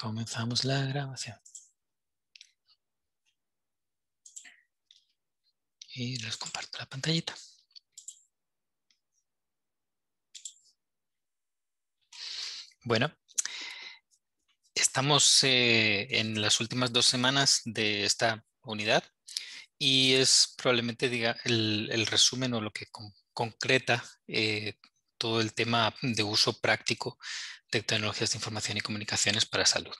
Comenzamos la grabación. Y les comparto la pantallita. Bueno, estamos eh, en las últimas dos semanas de esta unidad y es probablemente diga, el, resumen o lo que concreta eh, todo el tema de uso práctico de tecnologías de información y comunicaciones para salud.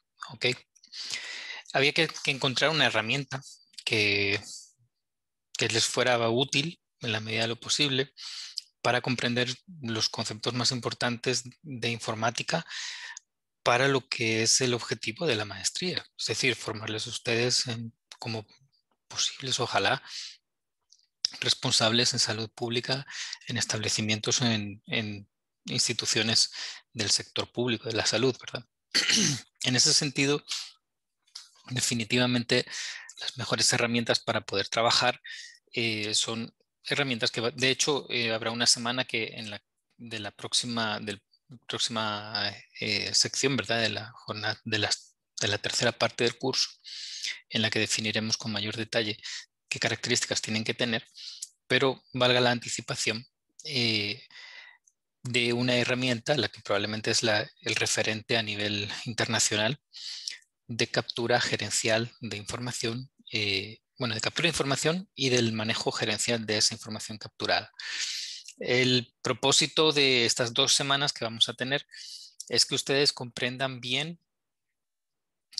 Había que, encontrar una herramienta que, les fuera útil en la medida de lo posible para comprender los conceptos más importantes de informática para lo que es el objetivo de la maestría. Es decir, formarles a ustedes como posibles, ojalá, responsables en salud pública en establecimientos, en, en instituciones del sector público, de la salud, ¿verdad? en ese sentido, definitivamente las mejores herramientas para poder trabajar eh, son herramientas que, de hecho, eh, habrá una semana que en la, de la próxima, próxima eh, sección, ¿verdad? De la jornada, de las de la tercera parte del curso, en la que definiremos con mayor detalle qué características tienen que tener, pero valga la anticipación eh, de una herramienta, la que probablemente es el referente a nivel internacional de captura gerencial de información, eh, bueno, de captura de información y del manejo gerencial de esa información capturada. El propósito de estas dos semanas que vamos a tener es que ustedes comprendan bien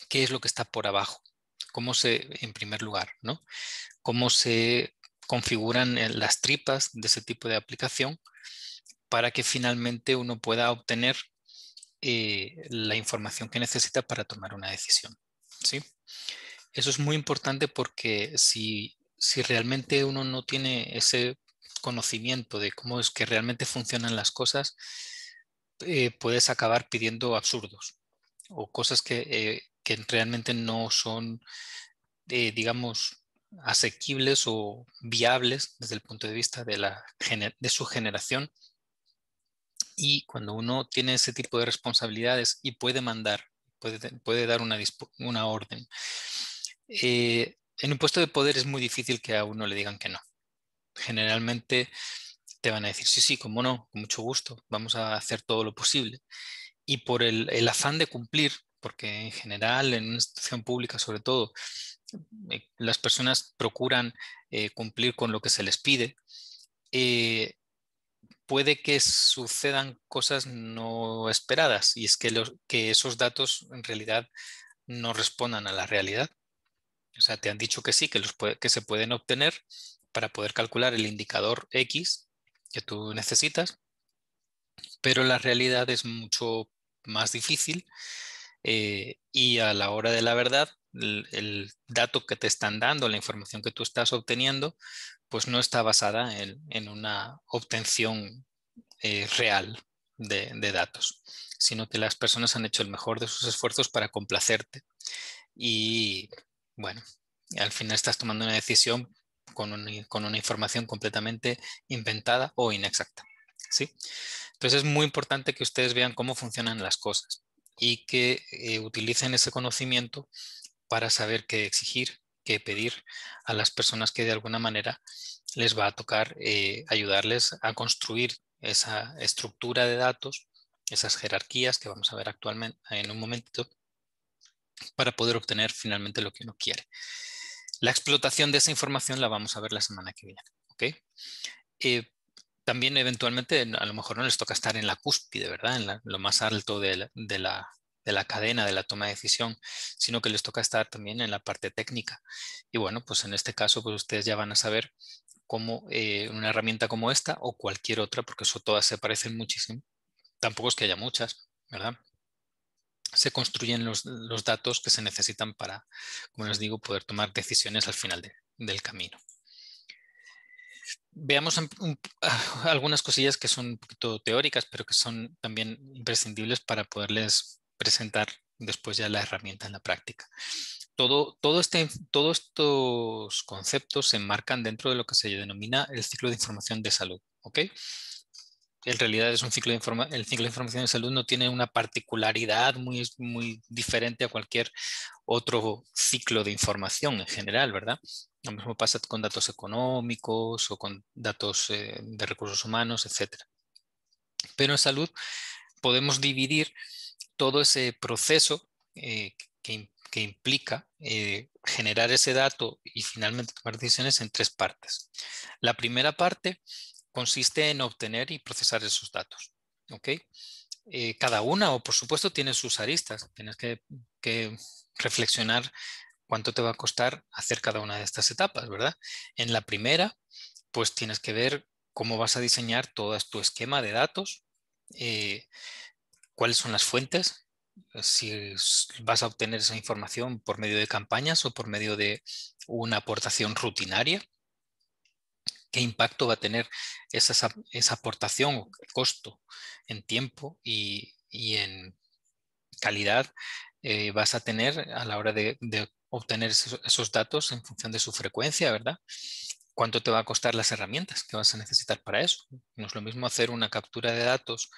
qué es lo que está por abajo cómo se, en primer lugar, ¿no? Cómo se configuran eh, las tripas de ese tipo de aplicación para que finalmente uno pueda obtener eh, la información que necesita para tomar una decisión. ¿sí? Eso es muy importante porque si, realmente uno no tiene ese conocimiento de cómo es que realmente funcionan las cosas, eh, puedes acabar pidiendo absurdos o cosas que que realmente no son, eh, digamos, asequibles o viables desde el punto de vista de, la, de su generación. Y cuando uno tiene ese tipo de responsabilidades y puede mandar, puede, puede dar una, una orden, en eh, un puesto de poder es muy difícil que a uno le digan que no. Generalmente te van a decir, sí, sí, cómo no, con mucho gusto, vamos a hacer todo lo posible. Y por el afán de cumplir, porque en general, en una institución pública sobre todo, eh, las personas procuran eh, cumplir con lo que se les pide, eh, puede que sucedan cosas no esperadas y es que, que esos datos en realidad no respondan a la realidad. O sea, te han dicho que sí, que, los que se pueden obtener para poder calcular el indicador X que tú necesitas, pero la realidad es mucho más difícil eh, y a la hora de la verdad, el, dato que te están dando, la información que tú estás obteniendo, pues no está basada en, una obtención eh, real de, datos, sino que las personas han hecho el mejor de sus esfuerzos para complacerte. Y bueno, al final estás tomando una decisión con, una información completamente inventada o inexacta. ¿sí? Entonces es muy importante que ustedes vean cómo funcionan las cosas y que eh, utilicen ese conocimiento para saber qué exigir, qué pedir a las personas que de alguna manera les va a tocar eh, ayudarles a construir esa estructura de datos, esas jerarquías que vamos a ver actualmente en un momentito, para poder obtener finalmente lo que uno quiere. La explotación de esa información la vamos a ver la semana que viene. ¿ok? Eh, también eventualmente a lo mejor no les toca estar en la cúspide, ¿verdad? En lo más alto de la, cadena de la toma de decisión, sino que les toca estar también en la parte técnica. Y bueno, pues en este caso, pues ustedes ya van a saber cómo eh, una herramienta como esta o cualquier otra, porque eso todas se parecen muchísimo, tampoco es que haya muchas, ¿verdad? se construyen los, datos que se necesitan para, como les digo, poder tomar decisiones al final del camino veamos ah, algunas cosillas que son un poquito teóricas, pero que son también imprescindibles para poderles presentar después ya la herramienta en la práctica. Este, todos estos conceptos se enmarcan dentro de lo que se denomina el ciclo de información de salud en realidad es un ciclo de el ciclo de información de salud no tiene una particularidad muy, muy diferente a cualquier otro ciclo de información en general, ¿verdad? Lo mismo pasa con datos económicos o con datos eh, de recursos humanos, etc. Pero en salud podemos dividir todo ese proceso eh, que, que, implica eh, generar ese dato y finalmente tomar decisiones en tres partes. La primera parte consiste en obtener y procesar esos datos. ¿okay? Eh, cada una, o por supuesto, tiene sus aristas. Tienes que, reflexionar cuánto te va a costar hacer cada una de estas etapas, ¿verdad? En la primera, pues tienes que ver cómo vas a diseñar todo tu esquema de datos, eh, cuáles son las fuentes, si vas a obtener esa información por medio de campañas o por medio de una aportación rutinaria, qué impacto va a tener esa, aportación o costo en tiempo y, en calidad eh, vas a tener a la hora de, obtener esos, datos en función de su frecuencia, ¿verdad? ¿Cuánto te va a costar las herramientas que vas a necesitar para eso? No es lo mismo hacer una captura de datos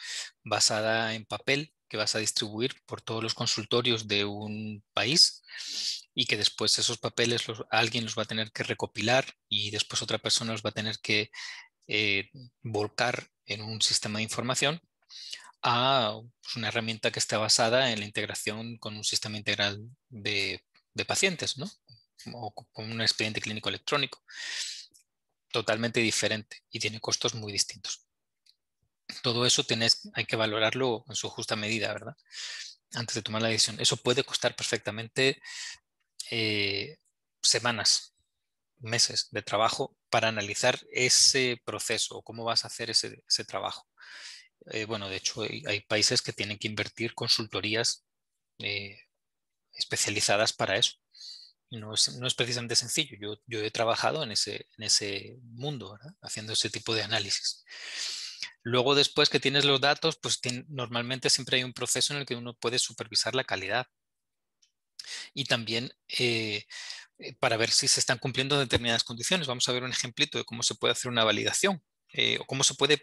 basada en papel que vas a distribuir por todos los consultorios de un país y que después esos papeles alguien los va a tener que recopilar y después otra persona los va a tener que eh, volcar en un sistema de información a pues, una herramienta que está basada en la integración con un sistema integral de, pacientes, ¿no? O con un expediente clínico electrónico. Totalmente diferente y tiene costos muy distintos. Todo eso hay que valorarlo en su justa medida, ¿verdad? Antes de tomar la decisión. Eso puede costar perfectamente eh, semanas, meses de trabajo para analizar ese proceso, o cómo vas a hacer ese, trabajo. Eh, bueno, de hecho, hay, países que tienen que invertir consultorías eh, especializadas para eso. No es, precisamente sencillo. Yo, he trabajado en ese, en ese mundo, haciendo ese tipo de análisis. Luego, después que tienes los datos, pues normalmente siempre hay un proceso en el que uno puede supervisar la calidad y también eh, eh, para ver si se están cumpliendo determinadas condiciones. Vamos a ver un ejemplito de cómo se puede hacer una validación eh, o cómo se puede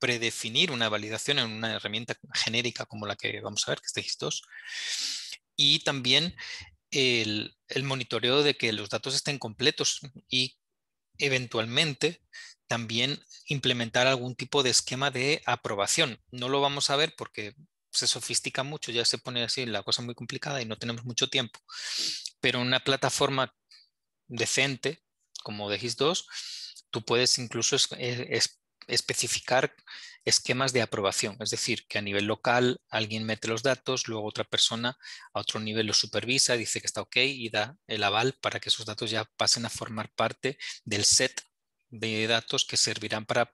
predefinir una validación en una herramienta genérica como la que vamos a ver, que es Textos, Y también el monitoreo de que los datos estén completos y eventualmente también implementar algún tipo de esquema de aprobación. No lo vamos a ver porque se sofistica mucho, ya se pone así la cosa muy complicada y no tenemos mucho tiempo. Pero una plataforma decente, como Degis 2 tú puedes incluso eh, especificar esquemas de aprobación, es decir, que a nivel local alguien mete los datos, luego otra persona a otro nivel los supervisa, dice que está ok y da el aval para que esos datos ya pasen a formar parte del set de datos que servirán para,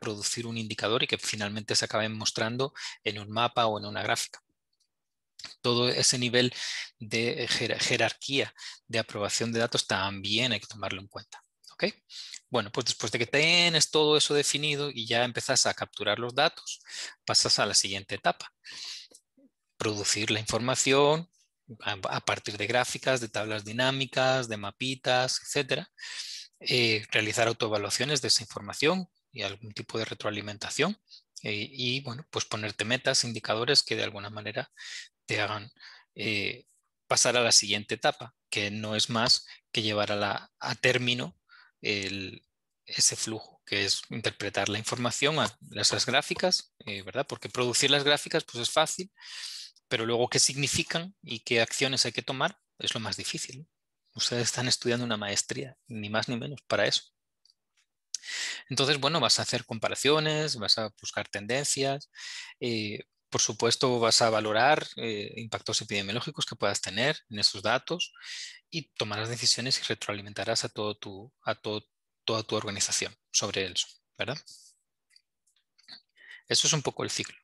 producir un indicador y que finalmente se acaben mostrando en un mapa o en una gráfica todo ese nivel de jerarquía de aprobación de datos también hay que tomarlo en cuenta. Bueno, pues después de que tienes todo eso definido y ya empezás a capturar los datos, pasas a la siguiente etapa. Producir la información a partir de gráficas, de tablas dinámicas, de mapitas, etcétera eh, realizar autoevaluaciones de esa información y algún tipo de retroalimentación eh, y bueno, pues ponerte metas, indicadores que de alguna manera te hagan eh, pasar a la siguiente etapa, que no es más que llevar a, la, a término ese flujo, que es interpretar la información a las gráficas, ¿verdad? Porque producir las gráficas pues es fácil, pero luego qué significan y qué acciones hay que tomar es lo más difícil. Ustedes están estudiando una maestría, ni más ni menos, para eso. Entonces, bueno, vas a hacer comparaciones, vas a buscar tendencias, eh, por supuesto vas a valorar eh, impactos epidemiológicos que puedas tener en esos datos y tomarás decisiones y retroalimentarás a, todo a toda tu organización sobre eso, ¿verdad? Eso es un poco el ciclo.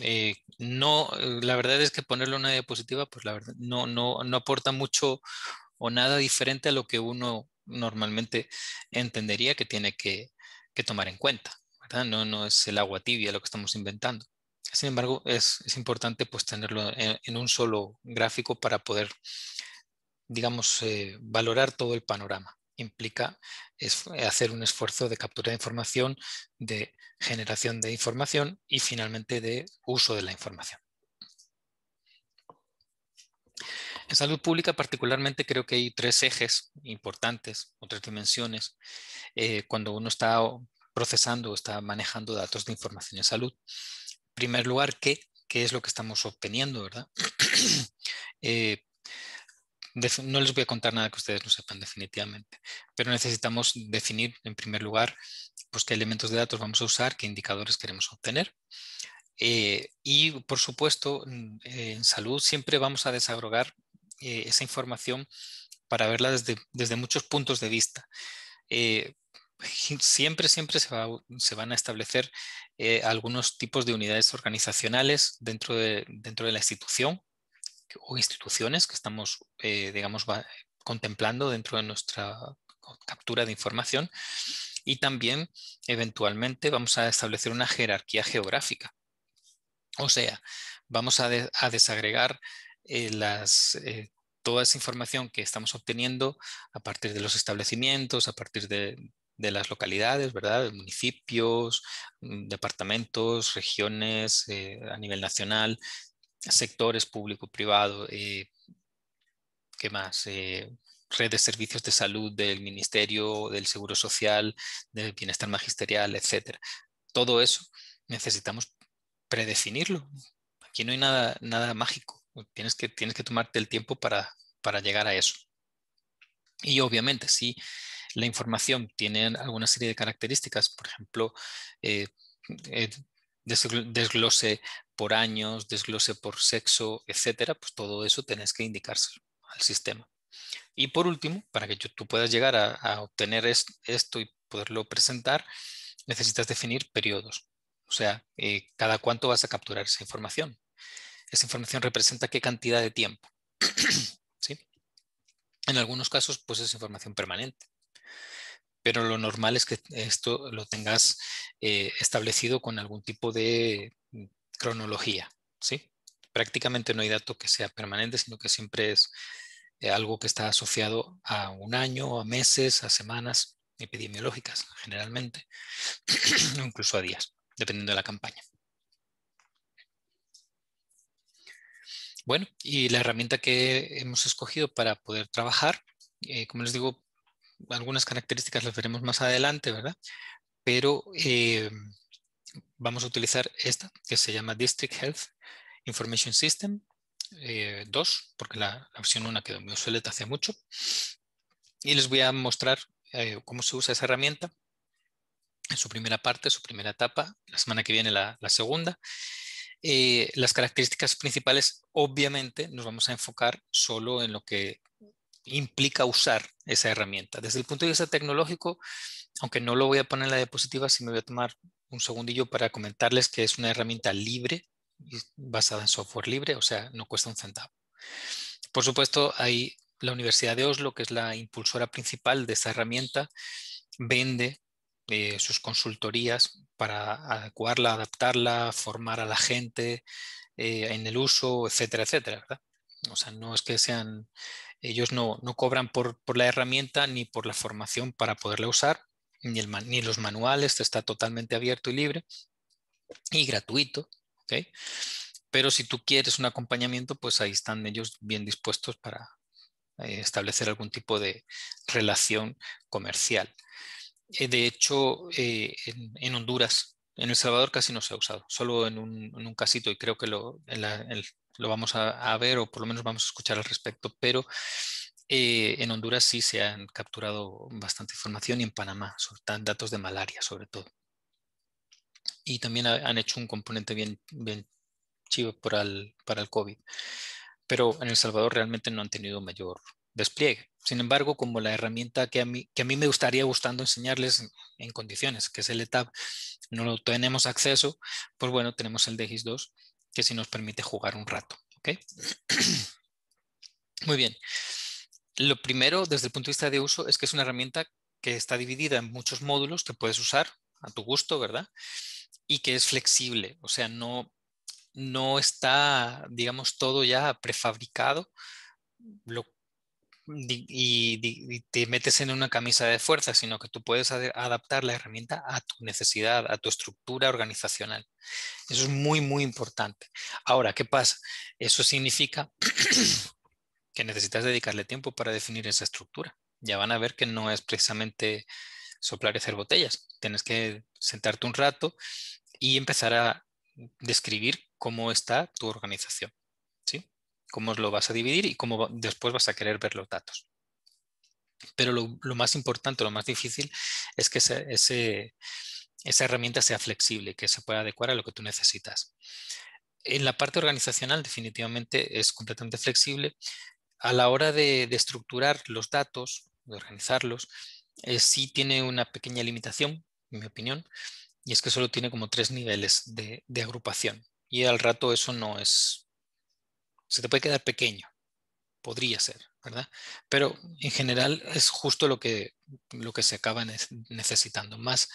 Eh, no, la verdad es que ponerlo en una diapositiva, pues la verdad, no, no, no aporta mucho o nada diferente a lo que uno normalmente entendería que tiene que, tomar en cuenta. No, es el agua tibia lo que estamos inventando. Sin embargo, es, importante pues, tenerlo en, un solo gráfico para poder, digamos, eh, valorar todo el panorama. Implica hacer un esfuerzo de captura de información, de generación de información y finalmente de uso de la información. En salud pública particularmente creo que hay tres ejes importantes o tres dimensiones eh, cuando uno está procesando o está manejando datos de información en salud. En primer lugar, ¿qué, ¿Qué es lo que estamos obteniendo? ¿verdad? Eh, no les voy a contar nada que ustedes no sepan definitivamente, pero necesitamos definir en primer lugar pues, qué elementos de datos vamos a usar, qué indicadores queremos obtener. Eh, y por supuesto, en salud siempre vamos a desagrogar eh, esa información para verla desde, muchos puntos de vista. Eh, siempre, siempre se, se, van a establecer eh, algunos tipos de unidades organizacionales dentro de, dentro de la institución o instituciones que estamos, digamos, contemplando dentro de nuestra captura de información y también eventualmente vamos a establecer una jerarquía geográfica. O sea, vamos a desagregar eh, las, eh, toda esa información que estamos obteniendo a partir de los establecimientos, a partir de, de las localidades, ¿verdad? Municipios, mm, departamentos, regiones eh, a nivel nacional, sectores público-privado, eh, ¿qué más? de servicios de salud del Ministerio del Seguro Social, del Bienestar Magisterial, etcétera Todo eso necesitamos predefinirlo. Aquí no hay nada, nada mágico. Tienes que, tienes que tomarte el tiempo para, llegar a eso. Y obviamente, si la información tiene alguna serie de características, por ejemplo, eh, eh, desglose por años, desglose por sexo, etcétera, pues todo eso tenés que indicárselo al sistema. Y por último, para que tú puedas llegar a, obtener esto y poderlo presentar, necesitas definir periodos. O sea, eh, cada cuánto vas a capturar esa información esa información representa qué cantidad de tiempo. ¿Sí? En algunos casos, pues es información permanente. Pero lo normal es que esto lo tengas eh, establecido con algún tipo de mm, cronología. ¿sí? Prácticamente no hay dato que sea permanente, sino que siempre es eh, algo que está asociado a un año, a meses, a semanas epidemiológicas, generalmente, incluso a días, dependiendo de la campaña. Bueno, y la herramienta que hemos escogido para poder trabajar, eh, como les digo, algunas características las veremos más adelante, ¿verdad? Pero eh, vamos a utilizar esta, que se llama District Health Information System 2, eh, porque la, la opción 1 quedó muy obsoleta hace mucho. Y les voy a mostrar cómo se usa esa herramienta en su primera parte, su primera etapa, la semana que viene la, la segunda. Eh, las características principales, obviamente, nos vamos a enfocar solo en lo que implica usar esa herramienta. Desde el punto de vista tecnológico, aunque no lo voy a poner en la diapositiva, sí me voy a tomar un segundillo para comentarles que es una herramienta libre, basada en software libre, o sea, no cuesta un centavo. Por supuesto, hay la Universidad de Oslo, que es la impulsora principal de esta herramienta, vende eh, sus consultorías para adecuarla, adaptarla, formar a la gente eh, en el uso, etcétera, etcétera. ¿verdad? O sea, no es que sean, ellos no, no cobran por, la herramienta ni por la formación para poderla usar, ni, el, ni los manuales, está totalmente abierto y libre y gratuito. Pero si tú quieres un acompañamiento, pues ahí están ellos bien dispuestos para, eh, establecer algún tipo de relación comercial. Eh, de hecho, eh, en, Honduras, en El Salvador casi no se ha usado, solo en un, casito y creo que lo, vamos a, ver o por lo menos vamos a escuchar al respecto, pero eh, en Honduras sí se han capturado bastante información y en Panamá, sobre, datos de malaria sobre todo. Y también han hecho un componente bien, bien chivo para el COVID, pero en El Salvador realmente no han tenido mayor despliegue. Sin embargo, como la herramienta que a mí, que a mí me gustaría gustando enseñarles en condiciones, que es el ETAP, no lo tenemos acceso, pues bueno, tenemos el DEGIS 2 que sí nos permite jugar un rato. Muy bien. Lo primero, desde el punto de vista de uso, es que es una herramienta que está dividida en muchos módulos que puedes usar a tu gusto, ¿verdad? Y que es flexible, o sea, no, no está, digamos, todo ya prefabricado, y, te metes en una camisa de fuerza, sino que tú puedes adaptar la herramienta a tu necesidad, a tu estructura organizacional. Eso es muy, muy importante. Ahora, ¿qué pasa? Eso significa que necesitas dedicarle tiempo para definir esa estructura. Ya van a ver que no es precisamente soplar y hacer botellas. Tienes que sentarte un rato y empezar a describir cómo está tu organización cómo lo vas a dividir y cómo después vas a querer ver los datos. Pero lo, más importante, lo más difícil es que esa herramienta sea flexible, que se pueda adecuar a lo que tú necesitas. En la parte organizacional definitivamente es completamente flexible. A la hora de, estructurar los datos, de organizarlos, eh, sí tiene una pequeña limitación, en mi opinión, y es que solo tiene como tres niveles de agrupación. Y al rato eso no es se te puede quedar pequeño, podría ser, ¿verdad? Pero en general es justo lo que, lo que se acaba necesitando, más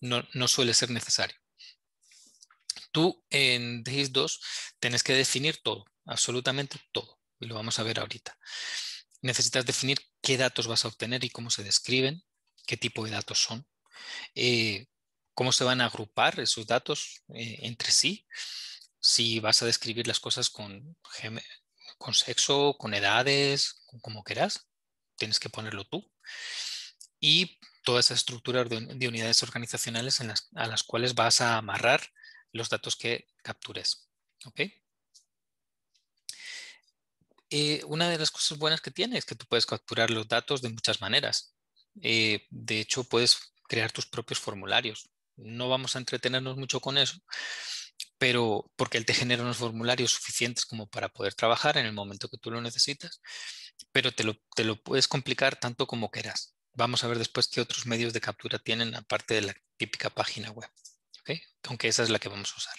no, no suele ser necesario. Tú en DIS 2 tienes que definir todo, absolutamente todo, y lo vamos a ver ahorita. Necesitas definir qué datos vas a obtener y cómo se describen, qué tipo de datos son, eh, cómo se van a agrupar esos datos eh, entre sí, si vas a describir las cosas con, con sexo, con edades, como quieras, tienes que ponerlo tú. Y toda esa estructura de unidades organizacionales en a las cuales vas a amarrar los datos que captures. ¿Okay? Eh, una de las cosas buenas que tiene es que tú puedes capturar los datos de muchas maneras. Eh, de hecho, puedes crear tus propios formularios. No vamos a entretenernos mucho con eso, pero porque él te genera unos formularios suficientes como para poder trabajar en el momento que tú lo necesitas, pero te lo, puedes complicar tanto como quieras. Vamos a ver después qué otros medios de captura tienen aparte de la típica página web, aunque esa es la que vamos a usar.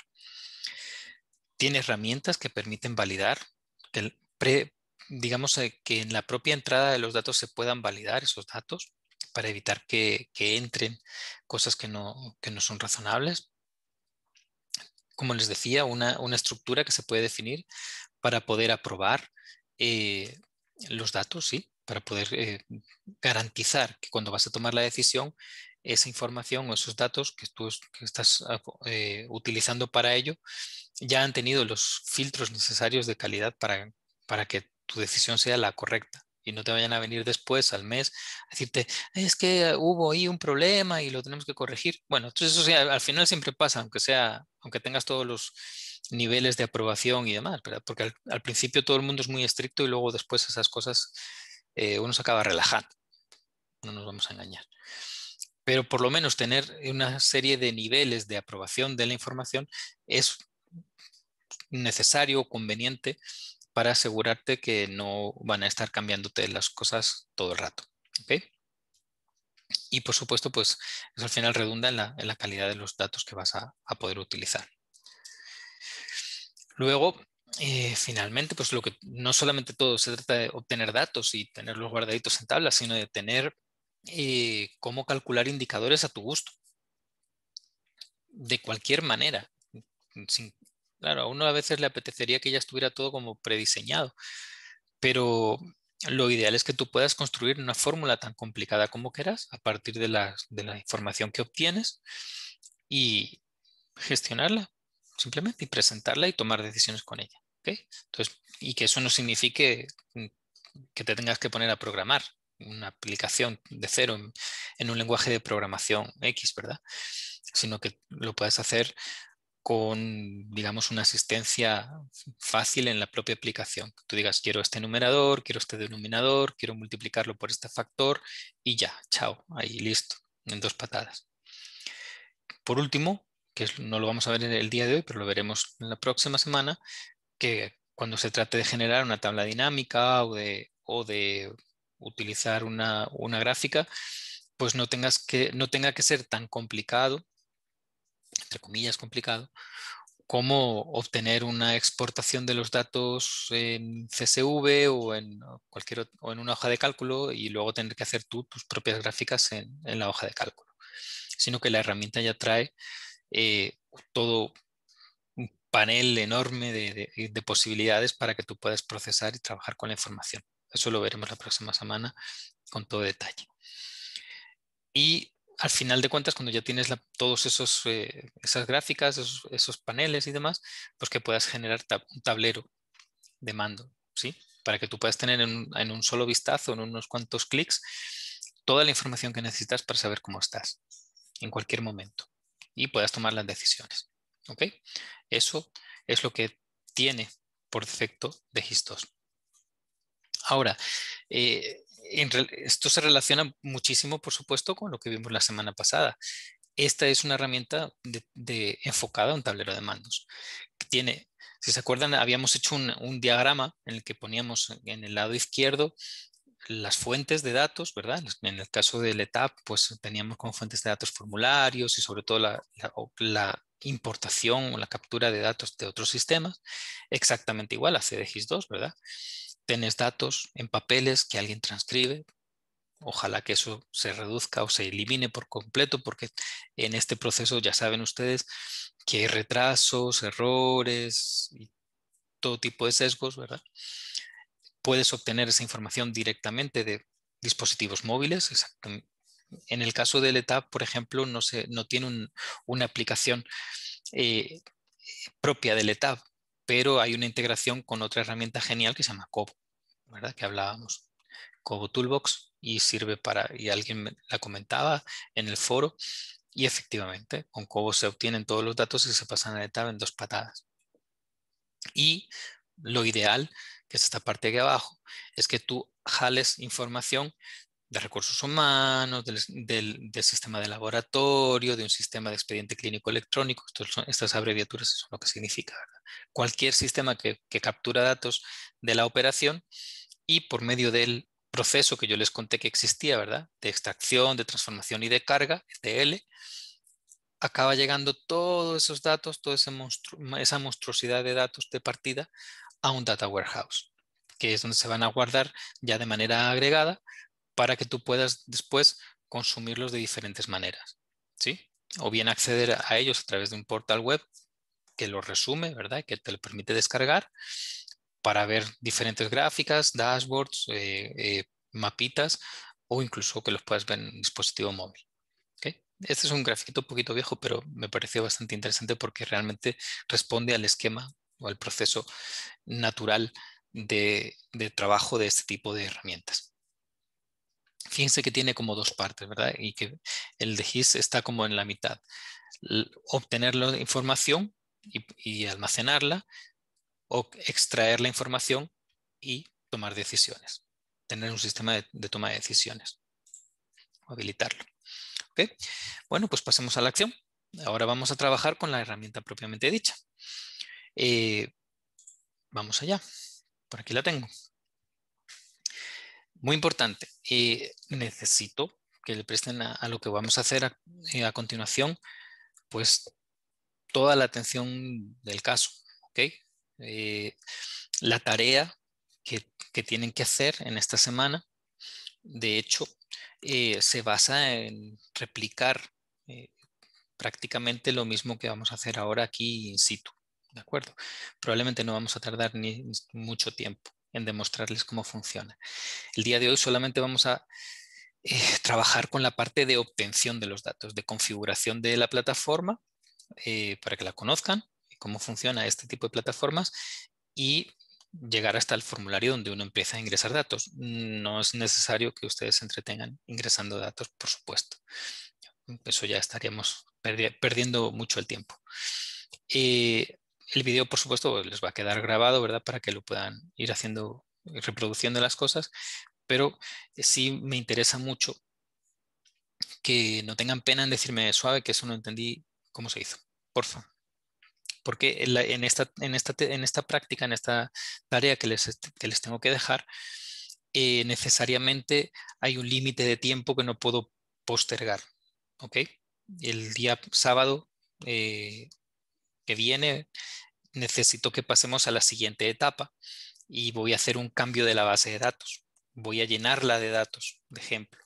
Tiene herramientas que permiten validar, digamos eh, que en la propia entrada de los datos se puedan validar esos datos para evitar que, que entren cosas que no, que no son razonables como les decía, una, estructura que se puede definir para poder aprobar eh, los datos, ¿sí? para poder eh, garantizar que cuando vas a tomar la decisión, esa información o esos datos que tú estás ah, eh, utilizando para ello ya han tenido los filtros necesarios de calidad para, para que tu decisión sea la correcta y no te vayan a venir después al mes a decirte, es que hubo ahí un problema y lo tenemos que corregir. Bueno, entonces eso sí al final siempre pasa, aunque sea, aunque tengas todos los niveles de aprobación y demás, porque al, principio todo el mundo es muy estricto y luego después esas cosas eh, uno se acaba relajando, no nos vamos a engañar. Pero por lo menos tener una serie de niveles de aprobación de la información es necesario conveniente para asegurarte que no van a estar cambiándote las cosas todo el rato. Y por supuesto, pues eso al final redunda en la, calidad de los datos que vas a, poder utilizar. Luego, eh, finalmente, pues lo que no solamente todo se trata de obtener datos y tenerlos guardaditos en tablas, sino de tener eh, cómo calcular indicadores a tu gusto. De cualquier manera, sin, Claro, a uno a veces le apetecería que ya estuviera todo como prediseñado, pero lo ideal es que tú puedas construir una fórmula tan complicada como quieras a partir de la, de la información que obtienes y gestionarla simplemente y presentarla y tomar decisiones con ella. Entonces, y que eso no signifique que te tengas que poner a programar una aplicación de cero en, un lenguaje de programación X, ¿verdad? Sino que lo puedes hacer con, digamos, una asistencia fácil en la propia aplicación. Tú digas, quiero este numerador, quiero este denominador, quiero multiplicarlo por este factor y ya, chao, ahí listo, en dos patadas. Por último, que no lo vamos a ver el día de hoy, pero lo veremos en la próxima semana, que cuando se trate de generar una tabla dinámica o de, o de utilizar una, una gráfica, pues no, tengas que, no tenga que ser tan complicado entre comillas, complicado, cómo obtener una exportación de los datos en CSV o en, cualquier, o en una hoja de cálculo y luego tener que hacer tú tus propias gráficas en, la hoja de cálculo, sino que la herramienta ya trae eh, todo un panel enorme de, de posibilidades para que tú puedas procesar y trabajar con la información. Eso lo veremos la próxima semana con todo detalle. Y al final de cuentas, cuando ya tienes todas todos esos eh, esas gráficas, esos, paneles y demás, pues que puedas generar un tablero de mando, ¿sí? Para que tú puedas tener en, un solo vistazo, en unos cuantos clics, toda la información que necesitas para saber cómo estás en cualquier momento y puedas tomar las decisiones. ¿Ok? Eso es lo que tiene por defecto de Gistos. Ahora, eh, esto se relaciona muchísimo, por supuesto, con lo que vimos la semana pasada. Esta es una herramienta de, enfocada a un tablero de mandos. tiene, si se acuerdan, habíamos hecho un, diagrama en el que poníamos en el lado izquierdo las fuentes de datos, ¿verdad? En el caso del ETAP, pues teníamos como fuentes de datos formularios y sobre todo la, importación o la captura de datos de otros sistemas, exactamente igual a CDX2, ¿verdad? Tienes datos en papeles que alguien transcribe. Ojalá que eso se reduzca o se elimine por completo, porque en este proceso ya saben ustedes que hay retrasos, errores y todo tipo de sesgos, ¿verdad? Puedes obtener esa información directamente de dispositivos móviles. En el caso del ETAP, por ejemplo, no, se, no tiene una aplicación eh, propia del ETAP, pero hay una integración con otra herramienta genial que se llama Cobo, ¿verdad? que hablábamos, Cobo Toolbox, y sirve para, y alguien la comentaba en el foro, y efectivamente, con Cobo se obtienen todos los datos y se pasan a la etapa en dos patadas. Y lo ideal, que es esta parte de aquí abajo, es que tú jales información de recursos humanos, del, sistema de laboratorio, de un sistema de expediente clínico electrónico. estas abreviaturas son lo que significa. Cualquier sistema que, captura datos de la operación y por medio del proceso que yo les conté que existía, ¿verdad? De extracción, de transformación y de carga, de acaba llegando todos esos datos, toda esa monstruosidad de datos de partida a un data warehouse, que es donde se van a guardar ya de manera agregada para que tú puedas después consumirlos de diferentes maneras, ¿sí? O bien acceder a ellos a través de un portal web que los resume, ¿verdad? Que te lo permite descargar para ver diferentes gráficas, dashboards, eh, eh, mapitas o incluso que los puedas ver en dispositivo móvil. Este es un grafito un poquito viejo, pero me pareció bastante interesante porque realmente responde al esquema o al proceso natural de trabajo de este tipo de herramientas fíjense que tiene como dos partes, ¿verdad? Y que el de GIS está como en la mitad. Obtener la información y, almacenarla o extraer la información y tomar decisiones. Tener un sistema de, toma de decisiones. habilitarlo. Bueno, pues pasemos a la acción. Ahora vamos a trabajar con la herramienta propiamente dicha. Eh, vamos allá. Por aquí la tengo muy importante. y necesito que le presten a, lo que vamos a hacer eh, a, continuación, pues toda la atención del caso, ¿ok? Eh, la tarea que, que, tienen que hacer en esta semana, de hecho, eh, se basa en replicar prácticamente lo mismo que vamos a hacer ahora aquí in situ, ¿de acuerdo? Probablemente no vamos a tardar ni mucho tiempo en demostrarles cómo funciona. El día de hoy solamente vamos a eh, trabajar con la parte de obtención de los datos, de configuración de la plataforma, eh, para que la conozcan, cómo funciona este tipo de plataformas y llegar hasta el formulario donde uno empieza a ingresar datos. No es necesario que ustedes se entretengan ingresando datos, por supuesto. Eso ya estaríamos perdiendo mucho el tiempo. Eh, el video, por supuesto, les va a quedar grabado, ¿verdad? Para que lo puedan ir haciendo, reproduciendo las cosas, pero sí me interesa mucho que no tengan pena en decirme suave, que eso no entendí cómo se hizo, porfa. Porque en, esta, en, esta, en esta, práctica, en esta tarea que les, les tengo que dejar, eh, necesariamente hay un límite de tiempo que no puedo postergar. ¿ok? El día sábado eh, que viene, necesito que pasemos a la siguiente etapa y voy a hacer un cambio de la base de datos. Voy a llenarla de datos, de ejemplo.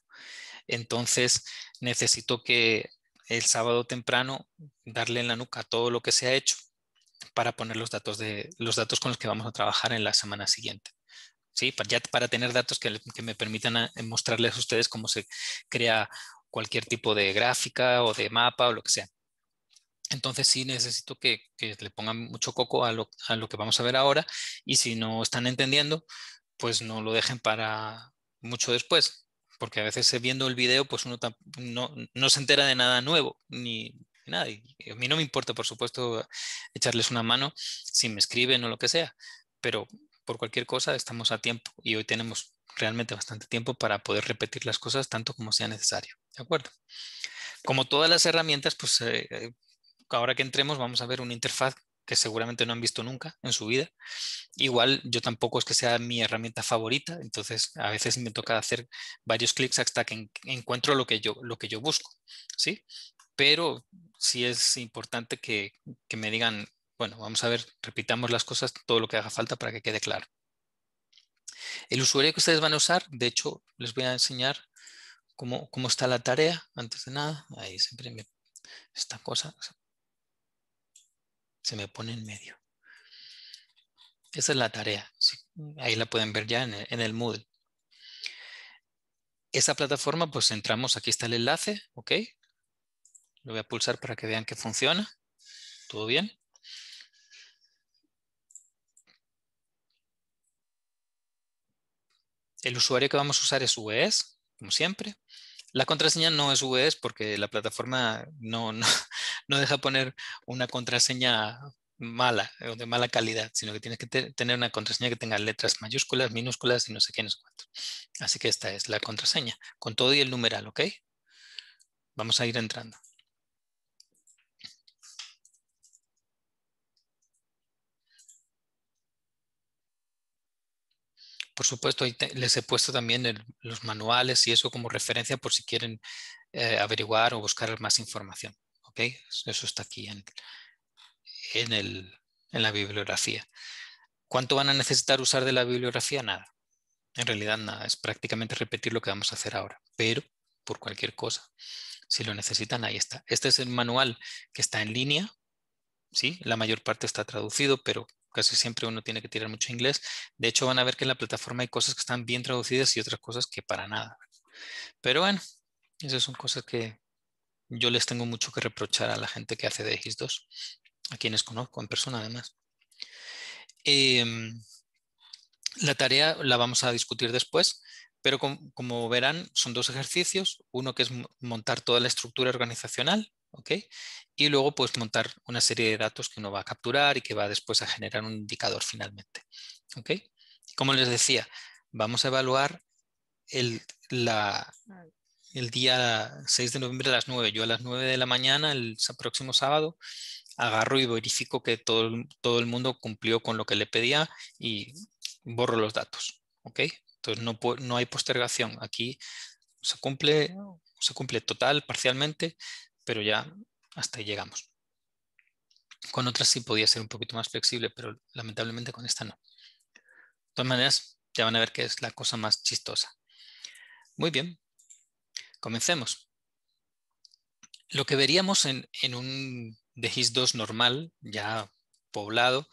Entonces, necesito que el sábado temprano darle en la nuca todo lo que se ha hecho para poner los datos, de, los datos con los que vamos a trabajar en la semana siguiente. ¿Sí? Ya para tener datos que, me permitan eh, mostrarles a ustedes cómo se crea cualquier tipo de gráfica o de mapa o lo que sea. Entonces sí necesito que, le pongan mucho coco a lo, que vamos a ver ahora y si no están entendiendo, pues no lo dejen para mucho después, porque a veces eh, viendo el video pues uno no, no se entera de nada nuevo ni nada. Y a mí no me importa, por supuesto, echarles una mano si me escriben o lo que sea, pero por cualquier cosa estamos a tiempo y hoy tenemos realmente bastante tiempo para poder repetir las cosas tanto como sea necesario. ¿De acuerdo? Como todas las herramientas, pues eh, eh, ahora que entremos vamos a ver una interfaz que seguramente no han visto nunca en su vida. Igual yo tampoco es que sea mi herramienta favorita, entonces a veces me toca hacer varios clics hasta que encuentro lo que yo, lo que yo busco, ¿sí? Pero sí es importante que, me digan, bueno, vamos a ver, repitamos las cosas, todo lo que haga falta para que quede claro. El usuario que ustedes van a usar, de hecho, les voy a enseñar cómo, cómo está la tarea, antes de nada, ahí siempre me, esta cosa, se me pone en medio. Esa es la tarea. ahí la pueden ver ya en el, en Moodle. Esa plataforma, pues entramos, aquí está el enlace, ¿ok? Lo voy a pulsar para que vean que funciona. ¿Todo bien? El usuario que vamos a usar es UES, como siempre. La contraseña no es VS e, porque la plataforma no, no, deja poner una contraseña mala eh, o de mala calidad, sino que tienes que tener una contraseña que tenga letras mayúsculas, minúsculas y no sé qué, es cuánto. Así que esta es la contraseña, con todo y el numeral, ¿ok? Vamos a ir entrando. Por supuesto, les he puesto también los manuales y eso como referencia por si quieren eh, averiguar o buscar más información. ¿okay? Eso está aquí en, en, en la bibliografía. ¿Cuánto van a necesitar usar de la bibliografía? Nada. En realidad nada, es prácticamente repetir lo que vamos a hacer ahora, pero por cualquier cosa. Si lo necesitan, ahí está. Este es el manual que está en línea. ¿sí? La mayor parte está traducido, pero casi siempre uno tiene que tirar mucho inglés. De hecho, van a ver que en la plataforma hay cosas que están bien traducidas y otras cosas que para nada. Pero bueno, esas son cosas que yo les tengo mucho que reprochar a la gente que hace x 2 a quienes conozco en persona además. Em, la tarea la vamos a discutir después, pero como verán, son dos ejercicios. Uno que es montar toda la estructura organizacional y luego puedes montar una serie de datos que uno va a capturar y que va después a generar un indicador finalmente, Como les decía, vamos a evaluar el, día 6 de noviembre a las 9. Yo a las 9 de la mañana, el próximo sábado, agarro y verifico que todo, el mundo cumplió con lo que le pedía y borro los datos. ¿ok? Entonces no, hay postergación. Aquí se cumple, se cumple total, parcialmente, pero ya hasta ahí llegamos. Con otras sí podía ser un poquito más flexible, pero lamentablemente con esta no. De todas maneras, ya van a ver que es la cosa más chistosa. Muy bien, comencemos. Lo que veríamos en, un DGIS 2 normal, ya poblado,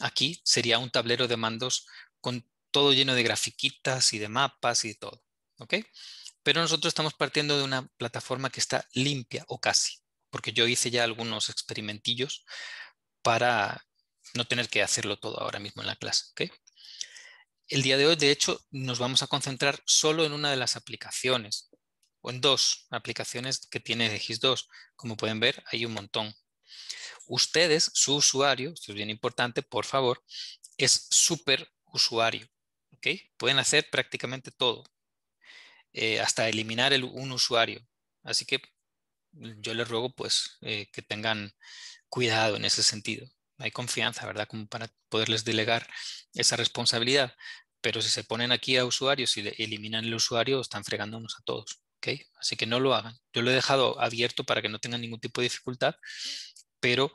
aquí sería un tablero de mandos con todo lleno de grafiquitas y de mapas y todo. ¿ok? Pero nosotros estamos partiendo de una plataforma que está limpia o casi, porque yo hice ya algunos experimentillos para no tener que hacerlo todo ahora mismo en la clase. El día de hoy, de hecho, nos vamos a concentrar solo en una de las aplicaciones, o en dos aplicaciones que tiene X2. Como pueden ver, hay un montón. Ustedes, su usuario, esto es bien importante, por favor, es súper usuario. Pueden hacer prácticamente todo. Eh, hasta eliminar un usuario. Así que mm, yo les ruego pues eh, que tengan cuidado en ese sentido. Hay confianza, ¿verdad? Como para poderles delegar esa responsabilidad. Pero si se ponen aquí a usuarios y eliminan el usuario, están fregándonos a todos. ¿okay? Así que no lo hagan. Yo lo he dejado abierto para que no tengan ningún tipo de dificultad, pero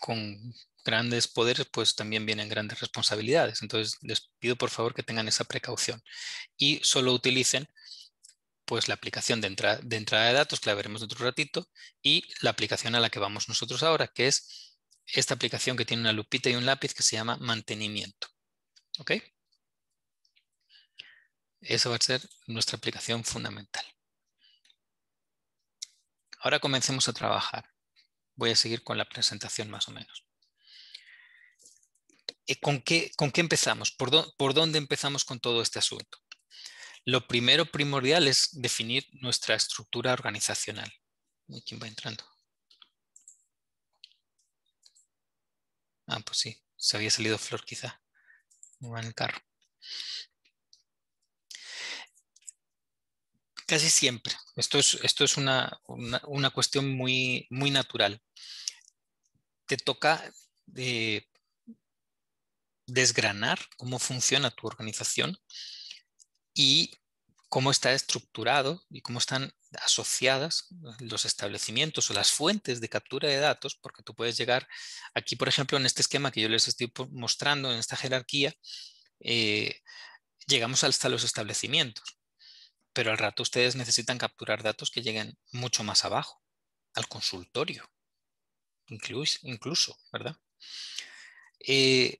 con grandes poderes, pues también vienen grandes responsabilidades. Entonces, les pido por favor que tengan esa precaución y solo utilicen pues la aplicación de, de entrada de datos, que la veremos dentro de ratito, y la aplicación a la que vamos nosotros ahora, que es esta aplicación que tiene una lupita y un lápiz que se llama mantenimiento. ¿Ok? Esa va a ser nuestra aplicación fundamental. Ahora comencemos a trabajar. Voy a seguir con la presentación más o menos. Eh, ¿con, qué, ¿con qué empezamos? ¿Por, ¿Por dónde empezamos con todo este asunto? Lo primero primordial es definir nuestra estructura organizacional. ¿Quién va entrando? Ah, pues sí, se había salido Flor quizá. Va en el carro. Casi siempre. Esto es, esto es una, cuestión muy, muy natural. Te toca eh, desgranar cómo funciona tu organización y cómo está estructurado y cómo están asociadas los establecimientos o las fuentes de captura de datos, porque tú puedes llegar aquí, por ejemplo, en este esquema que yo les estoy mostrando, en esta jerarquía, eh, llegamos hasta los establecimientos, pero al rato ustedes necesitan capturar datos que lleguen mucho más abajo, al consultorio, incluso, ¿verdad? Eh,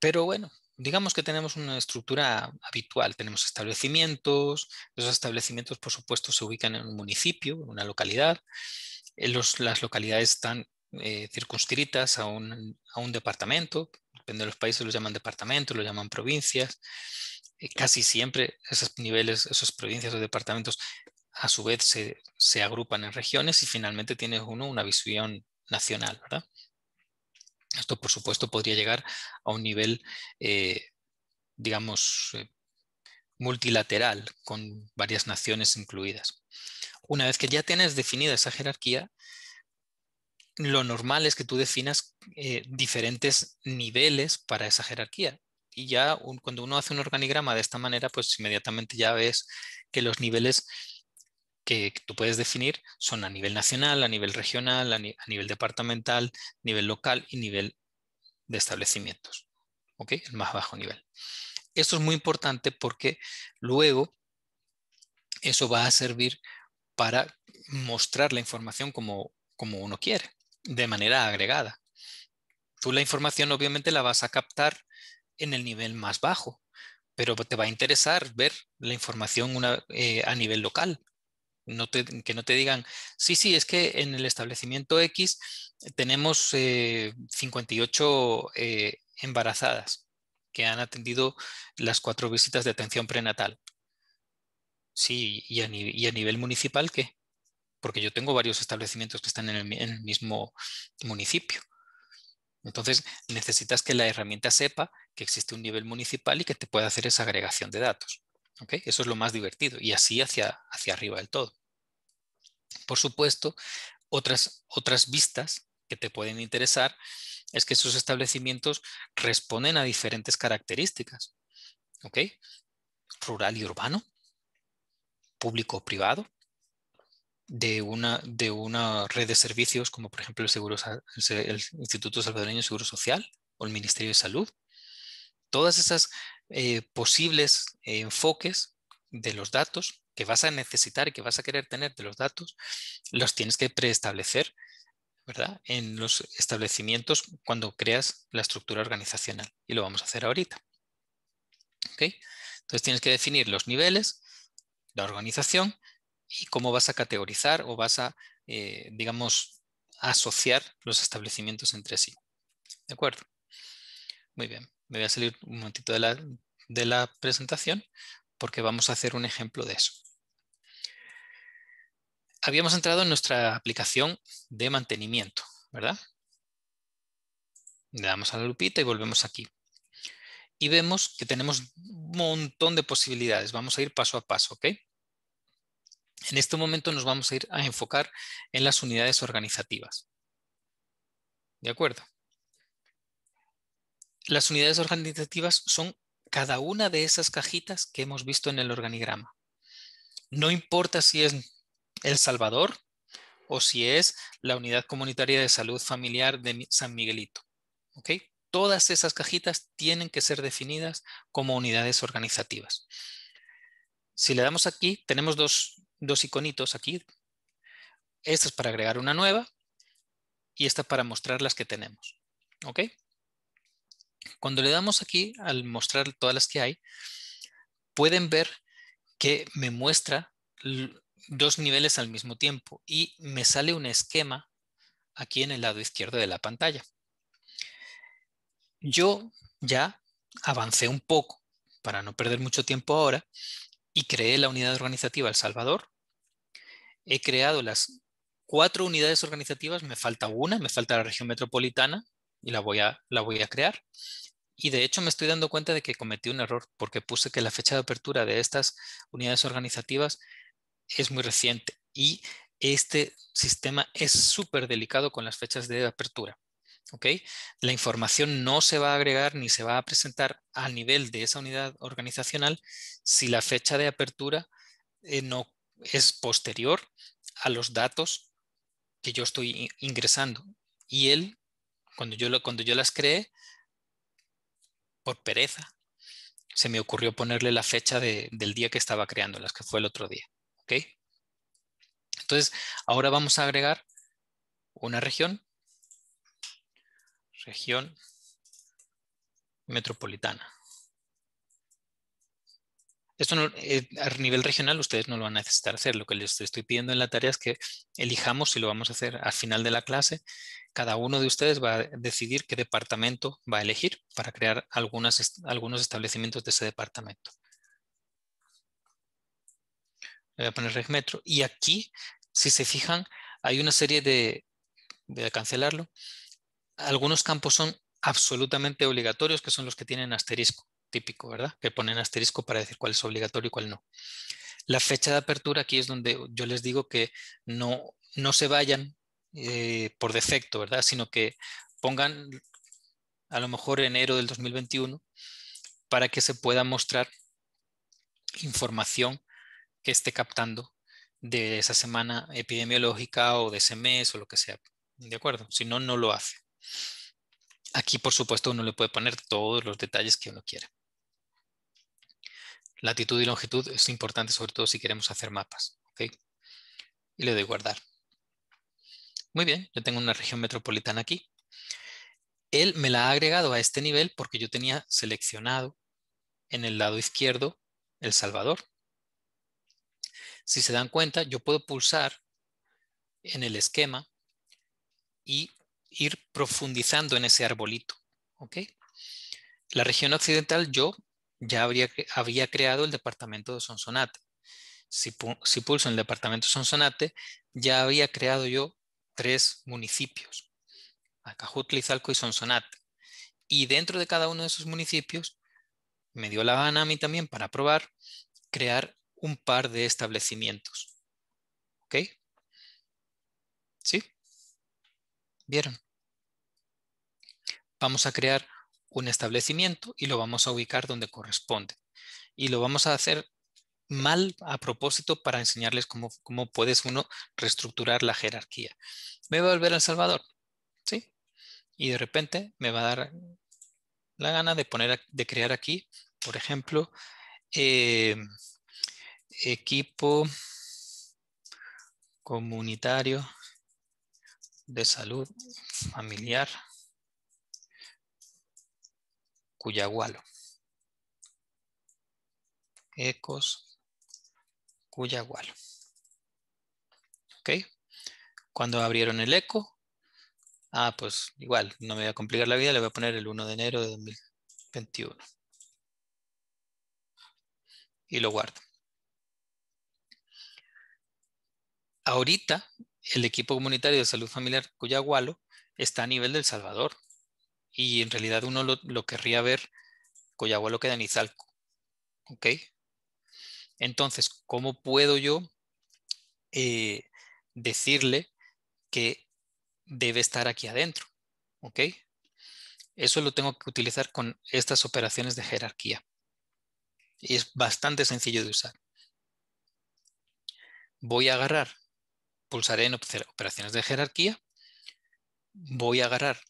pero bueno, digamos que tenemos una estructura habitual. Tenemos establecimientos, esos establecimientos por supuesto se ubican en un municipio, en una localidad. Eh, las localidades están eh, circunscritas a un, departamento, depende de los países lo llaman departamentos, lo llaman provincias. casi siempre esos niveles, esas provincias o departamentos a su vez se, se agrupan en regiones y finalmente tienes uno una visión nacional, ¿verdad? Esto, por supuesto, podría llegar a un nivel, eh, digamos, eh, multilateral, con varias naciones incluidas. Una vez que ya tienes definida esa jerarquía, lo normal es que tú definas eh, diferentes niveles para esa jerarquía. Y ya cuando uno hace un organigrama de esta manera, pues inmediatamente ya ves que los niveles que tú puedes definir son a nivel nacional, a nivel regional, a, nivel departamental, nivel local y nivel de establecimientos. ¿Ok? El más bajo nivel. Esto es muy importante porque luego eso va a servir para mostrar la información como, uno quiere, de manera agregada. Tú la información obviamente la vas a captar en el nivel más bajo, pero te va a interesar ver la información eh, a nivel local que no te digan, sí, sí, es que en el establecimiento X tenemos 58 eh, eh, embarazadas que han atendido las cuatro visitas de atención prenatal. Sí, y a, nivel municipal, ¿qué? Porque yo tengo varios establecimientos que están en el mismo municipio. Entonces, necesitas que la herramienta sepa que existe un nivel municipal y que te pueda hacer esa agregación de datos. Eso es lo más divertido y así hacia, hacia arriba del todo. Por supuesto, otras, otras vistas que te pueden interesar es que esos establecimientos responden a diferentes características. ¿Ok? Rural y urbano, público o privado, de una, de una red de servicios como por ejemplo el, Seguro, Instituto Salvadoreño de Seguro Social o el Ministerio de Salud. Todas esas eh, posibles enfoques de los datos que vas a necesitar y que vas a querer tener de los datos, los tienes que preestablecer ¿verdad? en los establecimientos cuando creas la estructura organizacional. Y lo vamos a hacer ahorita. ¿Okay? Entonces tienes que definir los niveles, la organización y cómo vas a categorizar o vas a, eh, digamos, asociar los establecimientos entre sí. ¿De acuerdo? Muy bien. Me voy a salir un momentito de la, de la presentación porque vamos a hacer un ejemplo de eso. Habíamos entrado en nuestra aplicación de mantenimiento, ¿verdad? Le damos a la lupita y volvemos aquí. Y vemos que tenemos un montón de posibilidades. Vamos a ir paso a paso, ¿ok? En este momento nos vamos a ir a enfocar en las unidades organizativas. ¿De acuerdo? Las unidades organizativas son cada una de esas cajitas que hemos visto en el organigrama. No importa si es El Salvador o si es la Unidad Comunitaria de Salud Familiar de San Miguelito. ¿ok? Todas esas cajitas tienen que ser definidas como unidades organizativas. Si le damos aquí, tenemos dos, iconitos aquí. Esta es para agregar una nueva y esta para mostrar las que tenemos. ¿ok? Cuando le damos aquí, al mostrar todas las que hay, pueden ver que me muestra dos niveles al mismo tiempo y me sale un esquema aquí en el lado izquierdo de la pantalla. Yo ya avancé un poco para no perder mucho tiempo ahora y creé la unidad organizativa El Salvador. He creado las cuatro unidades organizativas, me falta una, me falta la región metropolitana, y la voy a, la voy a crear. Y de hecho me estoy dando cuenta de que cometí un error porque puse que la fecha de apertura de estas unidades organizativas es muy reciente y este sistema es súper delicado con las fechas de apertura. ¿ok? La información no se va a agregar ni se va a presentar al nivel de esa unidad organizacional si la fecha de apertura eh, no es posterior a los datos que yo estoy ingresando. Y él cuando yo, las creé, por pereza, se me ocurrió ponerle la fecha del día que estaba creando, las que fue el otro día. Okay. Entonces, ahora vamos a agregar una región, región metropolitana. Esto eh, a nivel regional ustedes no lo van a necesitar hacer. Lo que les estoy pidiendo en la tarea es que elijamos si lo vamos a hacer al final de la clase. Cada uno de ustedes va a decidir qué departamento va a elegir para crear algunos establecimientos de ese departamento. voy a poner regmetro. Y aquí, si se fijan, hay una serie de... Voy a cancelarlo. Algunos campos son absolutamente obligatorios, que son los que tienen asterisco típico, ¿verdad? Que ponen asterisco para decir cuál es obligatorio y cuál no. La fecha de apertura aquí es donde yo les digo que no, no se vayan eh, por defecto, ¿verdad? Sino que pongan a lo mejor enero del 2021 para que se pueda mostrar información que esté captando de esa semana epidemiológica o de ese mes o lo que sea. ¿De acuerdo? Si no, no lo hace. Aquí, por supuesto, uno le puede poner todos los detalles que uno quiera latitud y longitud es importante sobre todo si queremos hacer mapas. Y le doy guardar. Muy bien, yo tengo una región metropolitana aquí. Él me la ha agregado a este nivel porque yo tenía seleccionado en el lado izquierdo El Salvador. Si se dan cuenta, yo puedo pulsar en el esquema y ir profundizando en ese arbolito. La región occidental yo ya había creado el departamento de Sonsonate. Si, pulso en el departamento de Sonsonate, ya había creado yo tres municipios, Acajutla, y Sonsonate. Y dentro de cada uno de esos municipios, me dio la gana a mí también para probar, crear un par de establecimientos. ¿Ok? ¿Sí? ¿Vieron? Vamos a crear un establecimiento y lo vamos a ubicar donde corresponde. Y lo vamos a hacer mal a propósito para enseñarles cómo, cómo puedes uno reestructurar la jerarquía. Me voy a volver al El Salvador, ¿sí? Y de repente me va a dar la gana de, poner, de crear aquí, por ejemplo, eh, equipo comunitario de salud familiar Cuyagualo. Ecos Cuyagualo. ¿Ok? Cuando abrieron el eco, ah, pues igual, no me voy a complicar la vida, le voy a poner el 1 de enero de 2021. Y lo guardo. Ahorita, el equipo comunitario de salud familiar Cuyagualo está a nivel del Salvador y en realidad uno lo, querría ver lo queda en Izalco. ¿Ok? Entonces, ¿cómo puedo yo eh, decirle que debe estar aquí adentro? ¿Ok? Eso lo tengo que utilizar con estas operaciones de jerarquía. Y es bastante sencillo de usar. Voy a agarrar, pulsaré en operaciones de jerarquía, voy a agarrar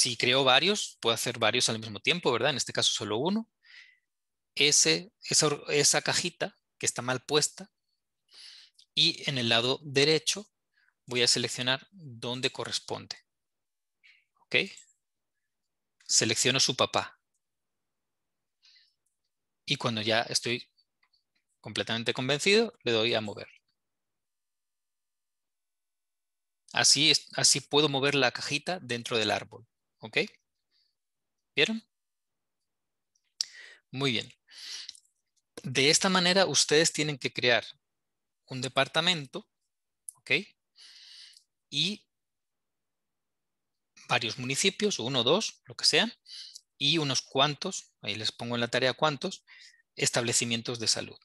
si creo varios, puedo hacer varios al mismo tiempo, ¿verdad? En este caso solo uno. esa, cajita que está mal puesta y en el lado derecho voy a seleccionar dónde corresponde. ¿Ok? Selecciono su papá. Y cuando ya estoy completamente convencido, le doy a mover. así puedo mover la cajita dentro del árbol. ¿Ok? ¿Vieron? Muy bien. De esta manera ustedes tienen que crear un departamento, ¿ok? Y varios municipios, uno, dos, lo que sea y unos cuantos, ahí les pongo en la tarea cuantos, establecimientos de salud.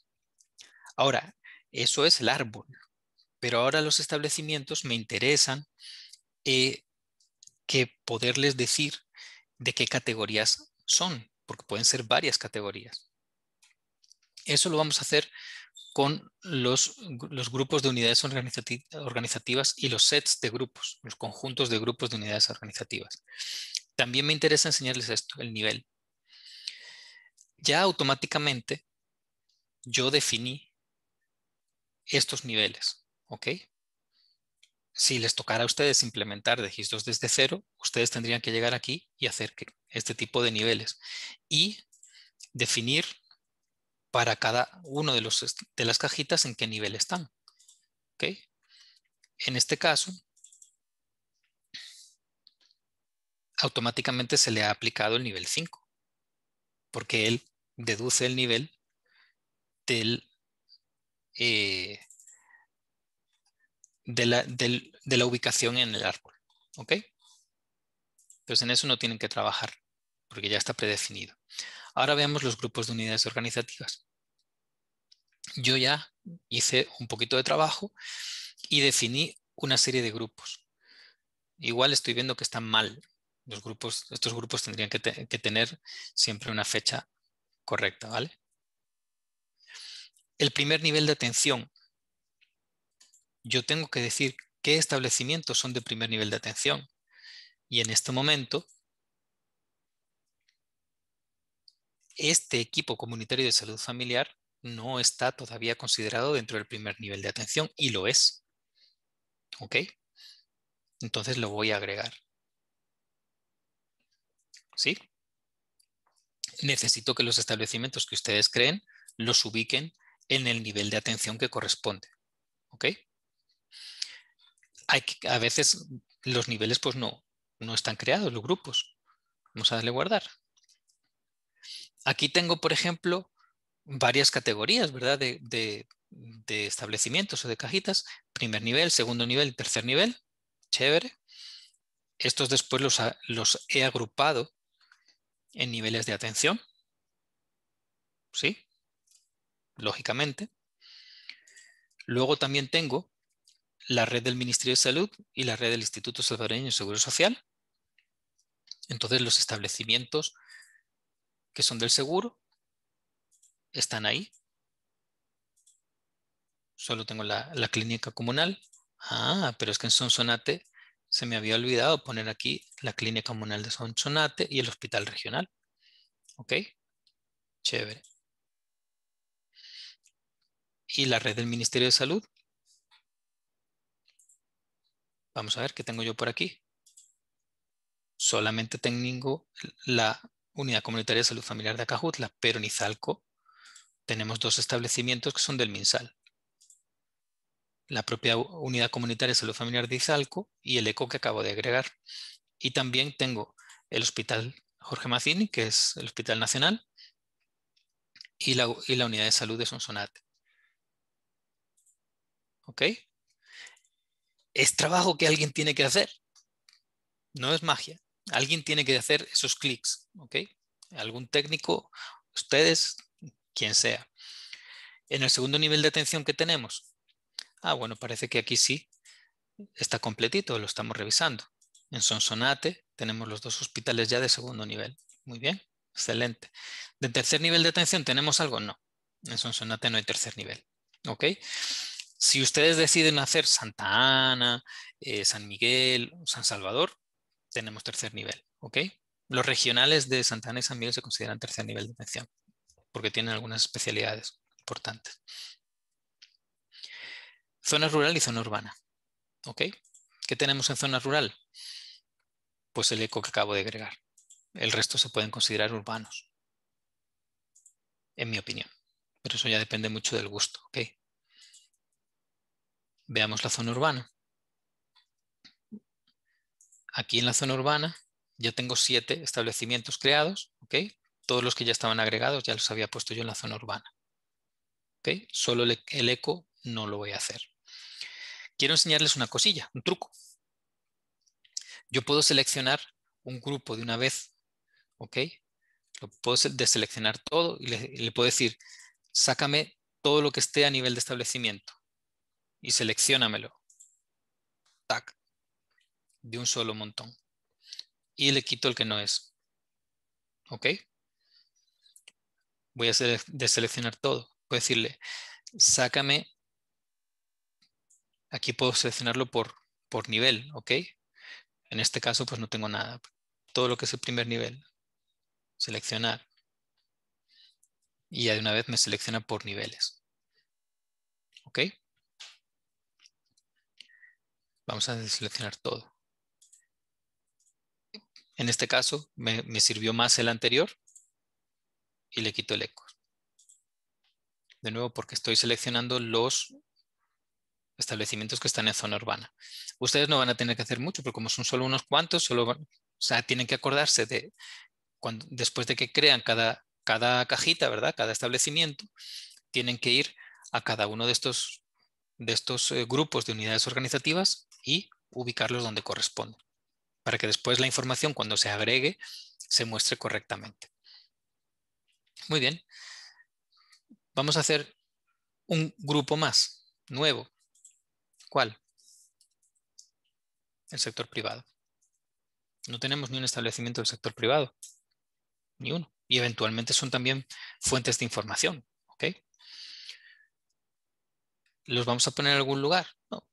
Ahora, eso es el árbol, pero ahora los establecimientos me interesan eh, que poderles decir de qué categorías son, porque pueden ser varias categorías. Eso lo vamos a hacer con los, grupos de unidades organizativas y los sets de grupos, los conjuntos de grupos de unidades organizativas. También me interesa enseñarles esto, el nivel. Ya automáticamente yo definí estos niveles, ¿ok? si les tocara a ustedes implementar de 2 desde cero, ustedes tendrían que llegar aquí y hacer este tipo de niveles y definir para cada uno de, los, de las cajitas en qué nivel están. ¿Okay? En este caso, automáticamente se le ha aplicado el nivel 5, porque él deduce el nivel del, eh, de la, ubicación en el árbol. ¿Ok? Entonces en eso no tienen que trabajar, porque ya está predefinido. Ahora veamos los grupos de unidades organizativas. Yo ya hice un poquito de trabajo y definí una serie de grupos. Igual estoy viendo que están mal. Los grupos, estos grupos tendrían que, que tener siempre una fecha correcta. ¿vale? El primer nivel de atención yo tengo que decir qué establecimientos son de primer nivel de atención. Y en este momento, este equipo comunitario de salud familiar no está todavía considerado dentro del primer nivel de atención y lo es. ¿Ok? Entonces lo voy a agregar. ¿Sí? Necesito que los establecimientos que ustedes creen los ubiquen en el nivel de atención que corresponde. ¿Ok? a veces los niveles pues no, no están creados, los grupos. Vamos a darle guardar. Aquí tengo, por ejemplo, varias categorías, ¿verdad? De, establecimientos o de cajitas. Primer nivel, segundo nivel, tercer nivel. Chévere. Estos después los, los he agrupado en niveles de atención. ¿Sí? Lógicamente. Luego también tengo la red del Ministerio de Salud y la red del Instituto Salvadoreño de Seguro Social. Entonces los establecimientos que son del seguro están ahí. Solo tengo la, clínica comunal. Ah, pero es que en Sonsonate se me había olvidado poner aquí la clínica comunal de Sonsonate y el hospital regional. ¿Ok? Chévere. Y la red del Ministerio de Salud Vamos a ver qué tengo yo por aquí. Solamente tengo la unidad comunitaria de salud familiar de Acajutla, pero en Izalco tenemos dos establecimientos que son del MinSal. La propia unidad comunitaria de salud familiar de Izalco y el ECO que acabo de agregar. Y también tengo el hospital Jorge Macini, que es el hospital nacional, y la, unidad de salud de Sonsonate. ¿Ok? es trabajo que alguien tiene que hacer. No es magia. Alguien tiene que hacer esos clics, ¿ok? Algún técnico, ustedes, quien sea. En el segundo nivel de atención que tenemos. Ah, bueno, parece que aquí sí está completito, lo estamos revisando. En Sonsonate tenemos los dos hospitales ya de segundo nivel. Muy bien, excelente. ¿De tercer nivel de atención tenemos algo? No. En Sonsonate no hay tercer nivel. ¿Ok? Si ustedes deciden hacer Santa Ana, eh, San Miguel, San Salvador, tenemos tercer nivel, ¿ok? Los regionales de Santa Ana y San Miguel se consideran tercer nivel de atención porque tienen algunas especialidades importantes. Zona rural y zona urbana, ¿ok? ¿Qué tenemos en zona rural? Pues el eco que acabo de agregar. El resto se pueden considerar urbanos, en mi opinión. Pero eso ya depende mucho del gusto, ¿ok? Veamos la zona urbana. Aquí en la zona urbana ya tengo siete establecimientos creados, ¿ok? Todos los que ya estaban agregados ya los había puesto yo en la zona urbana. Solo el eco no lo voy a hacer. Quiero enseñarles una cosilla, un truco. Yo puedo seleccionar un grupo de una vez, ¿ok? Lo puedo deseleccionar todo y le puedo decir, sácame todo lo que esté a nivel de establecimiento y seleccionamelo. Tac. De un solo montón. Y le quito el que no es. ¿Ok? Voy a deseleccionar todo. Puedo decirle, sácame. Aquí puedo seleccionarlo por, por nivel, ¿ok? En este caso, pues no tengo nada. Todo lo que es el primer nivel. Seleccionar. Y ya de una vez me selecciona por niveles. ¿Ok? Vamos a deseleccionar todo. En este caso me, sirvió más el anterior y le quito el eco. De nuevo porque estoy seleccionando los establecimientos que están en zona urbana. Ustedes no van a tener que hacer mucho, pero como son solo unos cuantos, solo sea, tienen que acordarse de cuando, después de que crean cada, cada cajita, ¿verdad? Cada establecimiento, tienen que ir a cada uno de estos de estos eh, grupos de unidades organizativas y ubicarlos donde corresponde, para que después la información cuando se agregue se muestre correctamente. Muy bien. Vamos a hacer un grupo más, nuevo. ¿Cuál? El sector privado. No tenemos ni un establecimiento del sector privado, ni uno. Y eventualmente son también fuentes de información. ¿okay? ¿Los vamos a poner en algún lugar? No.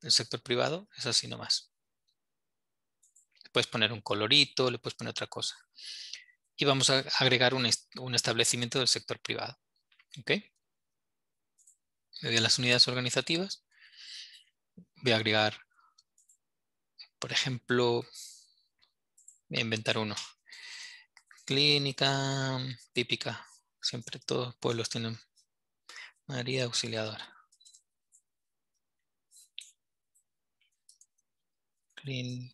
El sector privado es así nomás. Le puedes poner un colorito, le puedes poner otra cosa. Y vamos a agregar un, establecimiento del sector privado. ¿Ok? Me voy a las unidades organizativas. Voy a agregar, por ejemplo, voy a inventar uno. Clínica típica. Siempre todos los pueblos tienen María auxiliadora. Clean.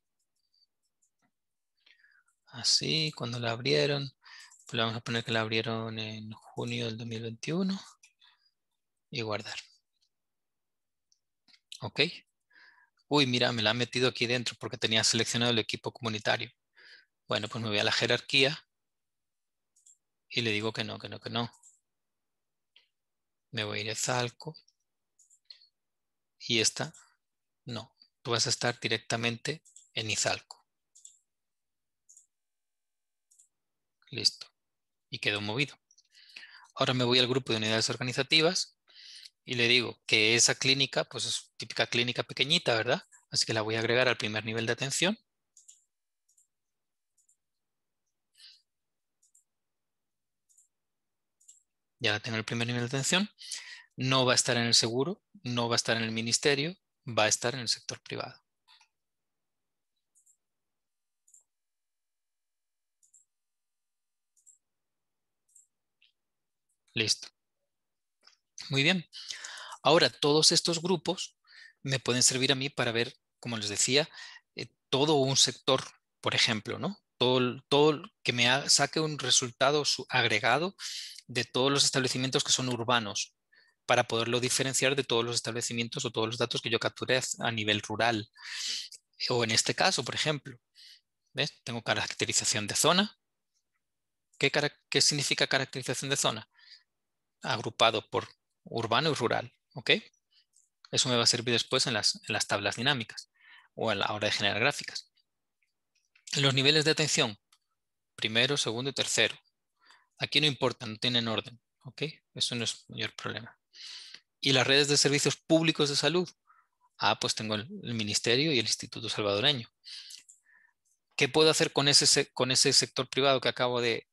Así, cuando la abrieron, pues le vamos a poner que la abrieron en junio del 2021 y guardar. Ok. Uy, mira, me la ha metido aquí dentro porque tenía seleccionado el equipo comunitario. Bueno, pues me voy a la jerarquía y le digo que no, que no, que no me voy a ir a Zalco. Y esta, no, tú vas a estar directamente en Izalco. Listo. Y quedó movido. Ahora me voy al grupo de unidades organizativas y le digo que esa clínica, pues es típica clínica pequeñita, ¿verdad? Así que la voy a agregar al primer nivel de atención. ya tengo el primer nivel de atención, no va a estar en el seguro, no va a estar en el ministerio, va a estar en el sector privado. Listo. Muy bien. Ahora, todos estos grupos me pueden servir a mí para ver, como les decía, eh, todo un sector, por ejemplo, ¿no? todo, que me saque un resultado agregado de todos los establecimientos que son urbanos para poderlo diferenciar de todos los establecimientos o todos los datos que yo capturé a nivel rural. O en este caso, por ejemplo, ¿ves? tengo caracterización de zona. ¿Qué, ¿Qué, significa caracterización de zona? Agrupado por urbano y rural. Eso me va a servir después en las tablas dinámicas o a la hora de generar gráficas. Los niveles de atención, primero, segundo y tercero. Aquí no importa, no tienen orden. ¿ok? Eso no es mayor problema. Y las redes de servicios públicos de salud. Ah, pues tengo el, Ministerio y el Instituto Salvadoreño. ¿Qué puedo hacer con ese, con ese sector privado que acabo de,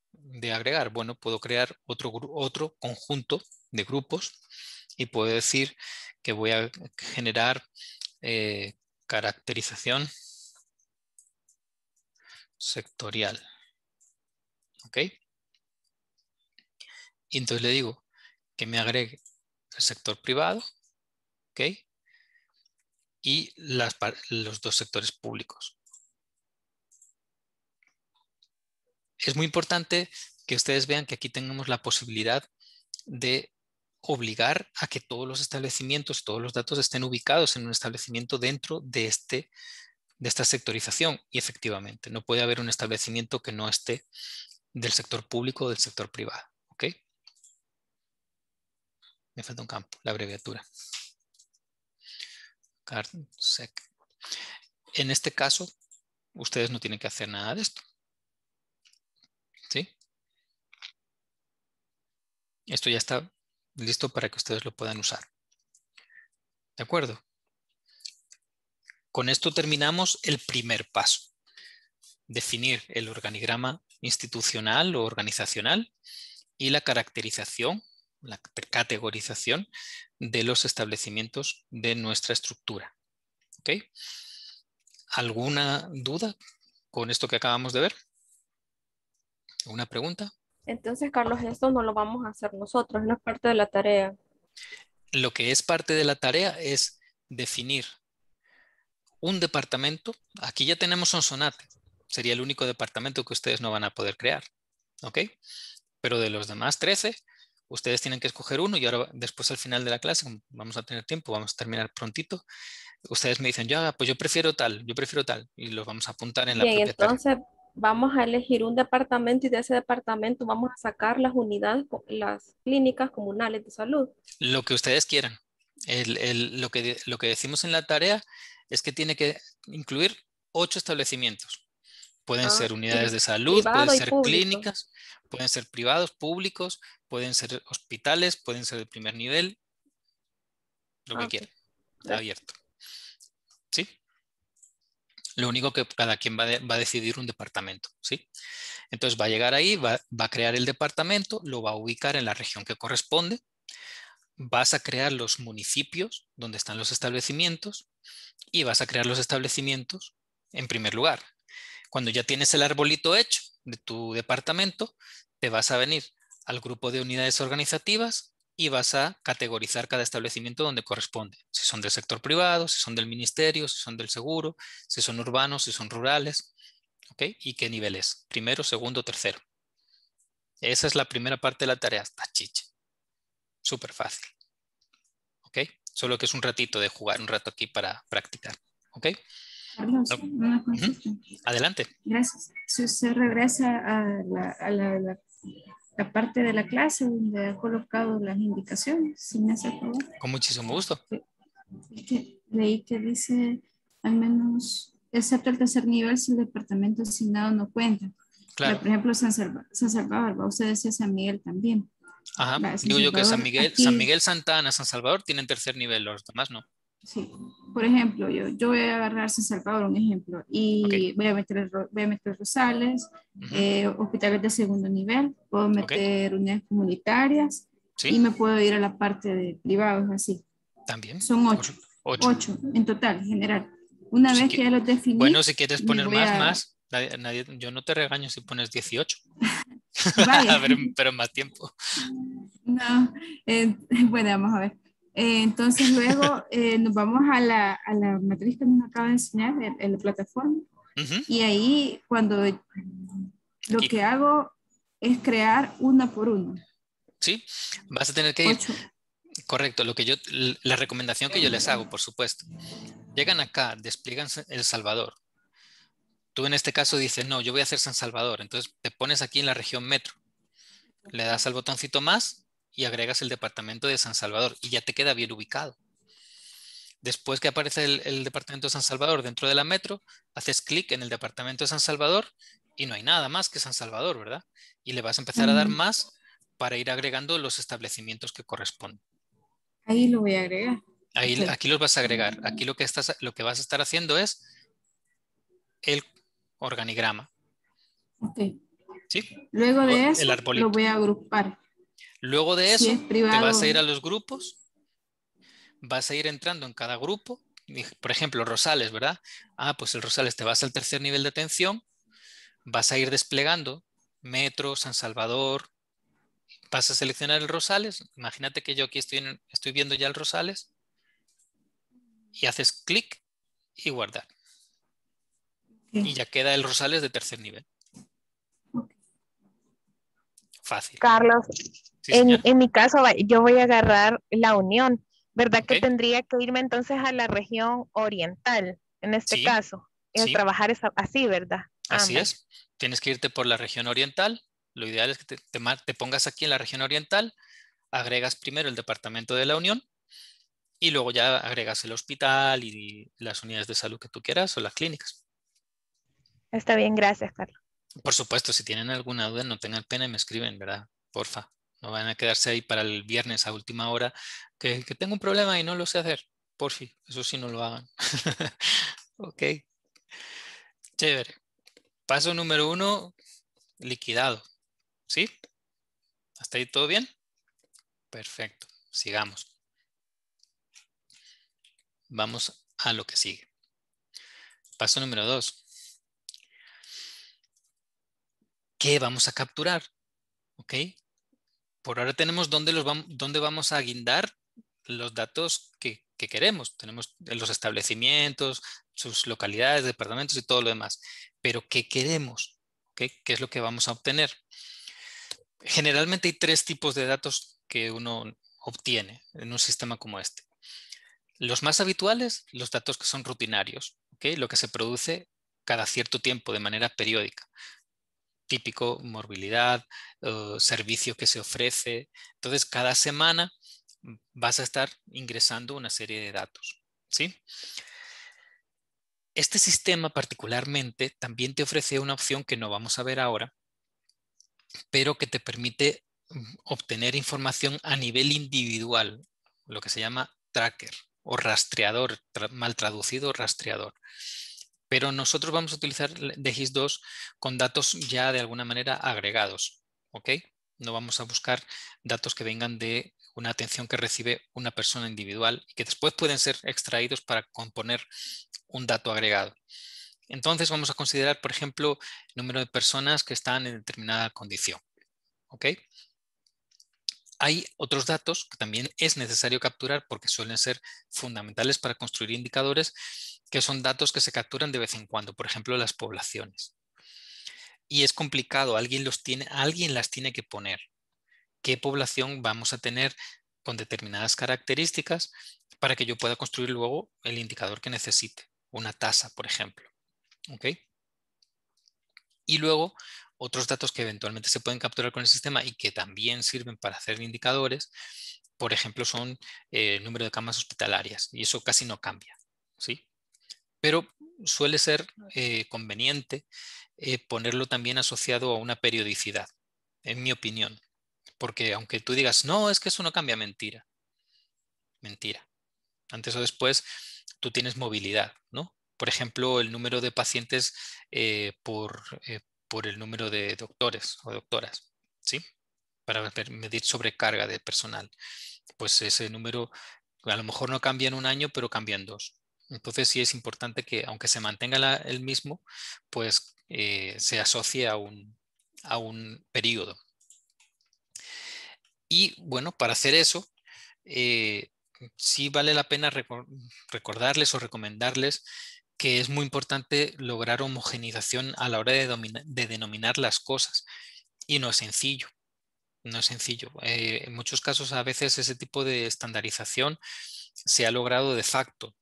agregar? Bueno, puedo crear otro, otro conjunto de grupos y puedo decir que voy a generar eh, caracterización sectorial. ¿Ok? Y entonces le digo que me agregue el sector privado, ¿ok? Y los dos sectores públicos. Es muy importante que ustedes vean que aquí tenemos la posibilidad de obligar a que todos los establecimientos, todos los datos estén ubicados en un establecimiento dentro de este de esta sectorización y efectivamente no puede haber un establecimiento que no esté del sector público o del sector privado. ¿ok? Me falta un campo, la abreviatura. En este caso, ustedes no tienen que hacer nada de esto. ¿Sí? Esto ya está listo para que ustedes lo puedan usar. ¿De acuerdo? Con esto terminamos el primer paso, definir el organigrama institucional o organizacional y la caracterización, la categorización de los establecimientos de nuestra estructura. ¿Alguna duda con esto que acabamos de ver? ¿Una pregunta? Entonces, Carlos, esto no lo vamos a hacer nosotros, no es parte de la tarea. Lo que es parte de la tarea es definir un departamento. Aquí ya tenemos un sonate Sería el único departamento que ustedes no van a poder crear. ¿Ok? Pero de los demás 13, ustedes tienen que escoger uno y ahora después al final de la clase, vamos a tener tiempo, vamos a terminar prontito, ustedes me dicen, yo, pues yo prefiero tal, yo prefiero tal, y los vamos a apuntar en la Bien, entonces vamos a elegir un departamento y de ese departamento vamos a sacar las unidades, las clínicas comunales de salud. Lo que ustedes quieran el, lo, que, lo que decimos en la tarea es que tiene que incluir ocho establecimientos. Pueden ah, ser unidades de salud, pueden ser clínicas, pueden ser privados, públicos, pueden ser hospitales, pueden ser de primer nivel, lo que quieran, abierto. ¿Sí? Lo único que cada quien va, a decidir un departamento, ¿sí? Entonces va a llegar ahí, va a crear el departamento, lo va a ubicar en la región que corresponde, vas a crear los municipios donde están los establecimientos y vas a crear los establecimientos en primer lugar. Cuando ya tienes el arbolito hecho de tu departamento, te vas a venir al grupo de unidades organizativas y vas a categorizar cada establecimiento donde corresponde. Si son del sector privado, si son del ministerio, si son del seguro, si son urbanos, si son rurales. ¿Y qué niveles? Primero, segundo, tercero. Esa es la primera parte de la tarea, hasta chiche súper fácil. ¿Ok? Solo que es un ratito de jugar, un rato aquí para practicar. ¿Ok? Adelante. Gracias. Si usted regresa a, la, parte de la clase donde ha colocado las indicaciones, si me hace favor. Con muchísimo gusto. que leí que dice al menos, excepto el tercer nivel, si el departamento asignado no cuenta. Claro. por ejemplo, San, San Salvador, usted decía San Miguel también. Ajá. Digo yo que San Miguel, San Miguel, Santa Ana, San Salvador tienen tercer nivel, los demás no. Sí. Por ejemplo, yo, yo voy a agarrar San Salvador, un ejemplo, y voy, a meter, voy a meter Rosales, eh, hospitales de segundo nivel, puedo meter unidades comunitarias y me puedo ir a la parte de privados, así. También. Son ocho. Ocho, en total, en general. Una pues vez que, ya los definí. Bueno, si quieres poner más, más. yo no te regaño si pones 18. pero, más tiempo. No, eh, bueno, vamos a ver. Eh, entonces luego eh, nos vamos a la, matriz que nos acaba de enseñar en, la plataforma. Y ahí cuando lo que hago es crear una por una. Sí, vas a tener que ir. Correcto, lo que yo, la recomendación que yo les hago, por supuesto. Llegan acá, despliegan El Salvador, Tú en este caso dices, no, yo voy a hacer San Salvador. Entonces te pones aquí en la región metro. Le das al botoncito más y agregas el departamento de San Salvador y ya te queda bien ubicado. Después que aparece el, departamento de San Salvador dentro de la metro, haces clic en el departamento de San Salvador y no hay nada más que San Salvador, ¿verdad? Y le vas a empezar a dar más para ir agregando los establecimientos que corresponden. Ahí lo voy a agregar. Ahí, aquí los vas a agregar. Aquí lo que, estás, lo que vas a estar haciendo es el organigrama. ¿Sí? Luego de eso lo voy a agrupar. Luego de eso, te vas a ir a los grupos, vas a ir entrando en cada grupo. Por ejemplo, Rosales, ¿verdad? Ah, pues el Rosales te vas al tercer nivel de atención, vas a ir desplegando Metro, San Salvador, vas a seleccionar el Rosales. Imagínate que yo aquí estoy, estoy viendo ya el Rosales y haces clic y guardar. Y ya queda el Rosales de tercer nivel. Fácil. Carlos, en, mi caso yo voy a agarrar la Unión, ¿verdad? Que tendría que irme entonces a la región oriental, en este caso, el trabajar es así, ¿verdad? Así es. Tienes que irte por la región oriental. Lo ideal es que te pongas aquí en la región oriental, agregas primero el departamento de la Unión, y luego ya agregas el hospital y las unidades de salud que tú quieras o las clínicas. Está bien, gracias, Carlos. Por supuesto, si tienen alguna duda, no tengan pena y me escriben, ¿verdad? Porfa, no van a quedarse ahí para el viernes a última hora, que, que tengo un problema y no lo sé hacer. Por eso sí no lo hagan. ok. Chévere. Paso número uno, liquidado. ¿Sí? ¿Hasta ahí todo bien? Perfecto. Sigamos. Vamos a lo que sigue. Paso número dos, qué vamos a capturar. ¿Ok? Por ahora tenemos dónde, los vamos, dónde vamos a guindar los datos que, queremos. Tenemos los establecimientos, sus localidades, departamentos y todo lo demás. Pero ¿qué queremos? ¿Qué es lo que vamos a obtener? Generalmente hay tres tipos de datos que uno obtiene en un sistema como este. Los más habituales, los datos que son rutinarios, lo que se produce cada cierto tiempo de manera periódica típico, morbilidad, servicio que se ofrece. Entonces, cada semana vas a estar ingresando una serie de datos. ¿sí? Este sistema particularmente también te ofrece una opción que no vamos a ver ahora, pero que te permite mm, obtener información a nivel individual, lo que se llama tracker o rastreador, mal traducido rastreador pero nosotros vamos a utilizar DGIS2 con datos ya de alguna manera agregados, ¿ok? No vamos a buscar datos que vengan de una atención que recibe una persona individual y que después pueden ser extraídos para componer un dato agregado. Entonces vamos a considerar, por ejemplo, el número de personas que están en determinada condición. ¿ok? Hay otros datos que también es necesario capturar porque suelen ser fundamentales para construir indicadores, que son datos que se capturan de vez en cuando, por ejemplo, las poblaciones. Y es complicado, alguien, los tiene, alguien las tiene que poner. ¿Qué población vamos a tener con determinadas características para que yo pueda construir luego el indicador que necesite? Una tasa, por ejemplo. ¿ok? Y luego otros datos que eventualmente se pueden capturar con el sistema y que también sirven para hacer indicadores, por ejemplo, son eh, el número de camas hospitalarias y eso casi no cambia. ¿sí? Pero suele ser eh, conveniente eh, ponerlo también asociado a una periodicidad, en mi opinión. Porque aunque tú digas, no, es que eso no cambia, mentira. Mentira. Antes o después tú tienes movilidad, ¿no? Por ejemplo, el número de pacientes por, por el número de doctores o doctoras, ¿sí? Para medir sobrecarga de personal. Pues ese número a lo mejor no cambia en un año, pero cambia en dos. Entonces sí es importante que, aunque se mantenga el mismo, pues eh, se asocie a un, a un periodo. Y bueno, para hacer eso, eh, sí vale la pena recordarles o recomendarles que es muy importante lograr homogenización a la hora de, de denominar las cosas. Y no es sencillo, no es sencillo. Eh, en muchos casos a veces ese tipo de estandarización se ha logrado de facto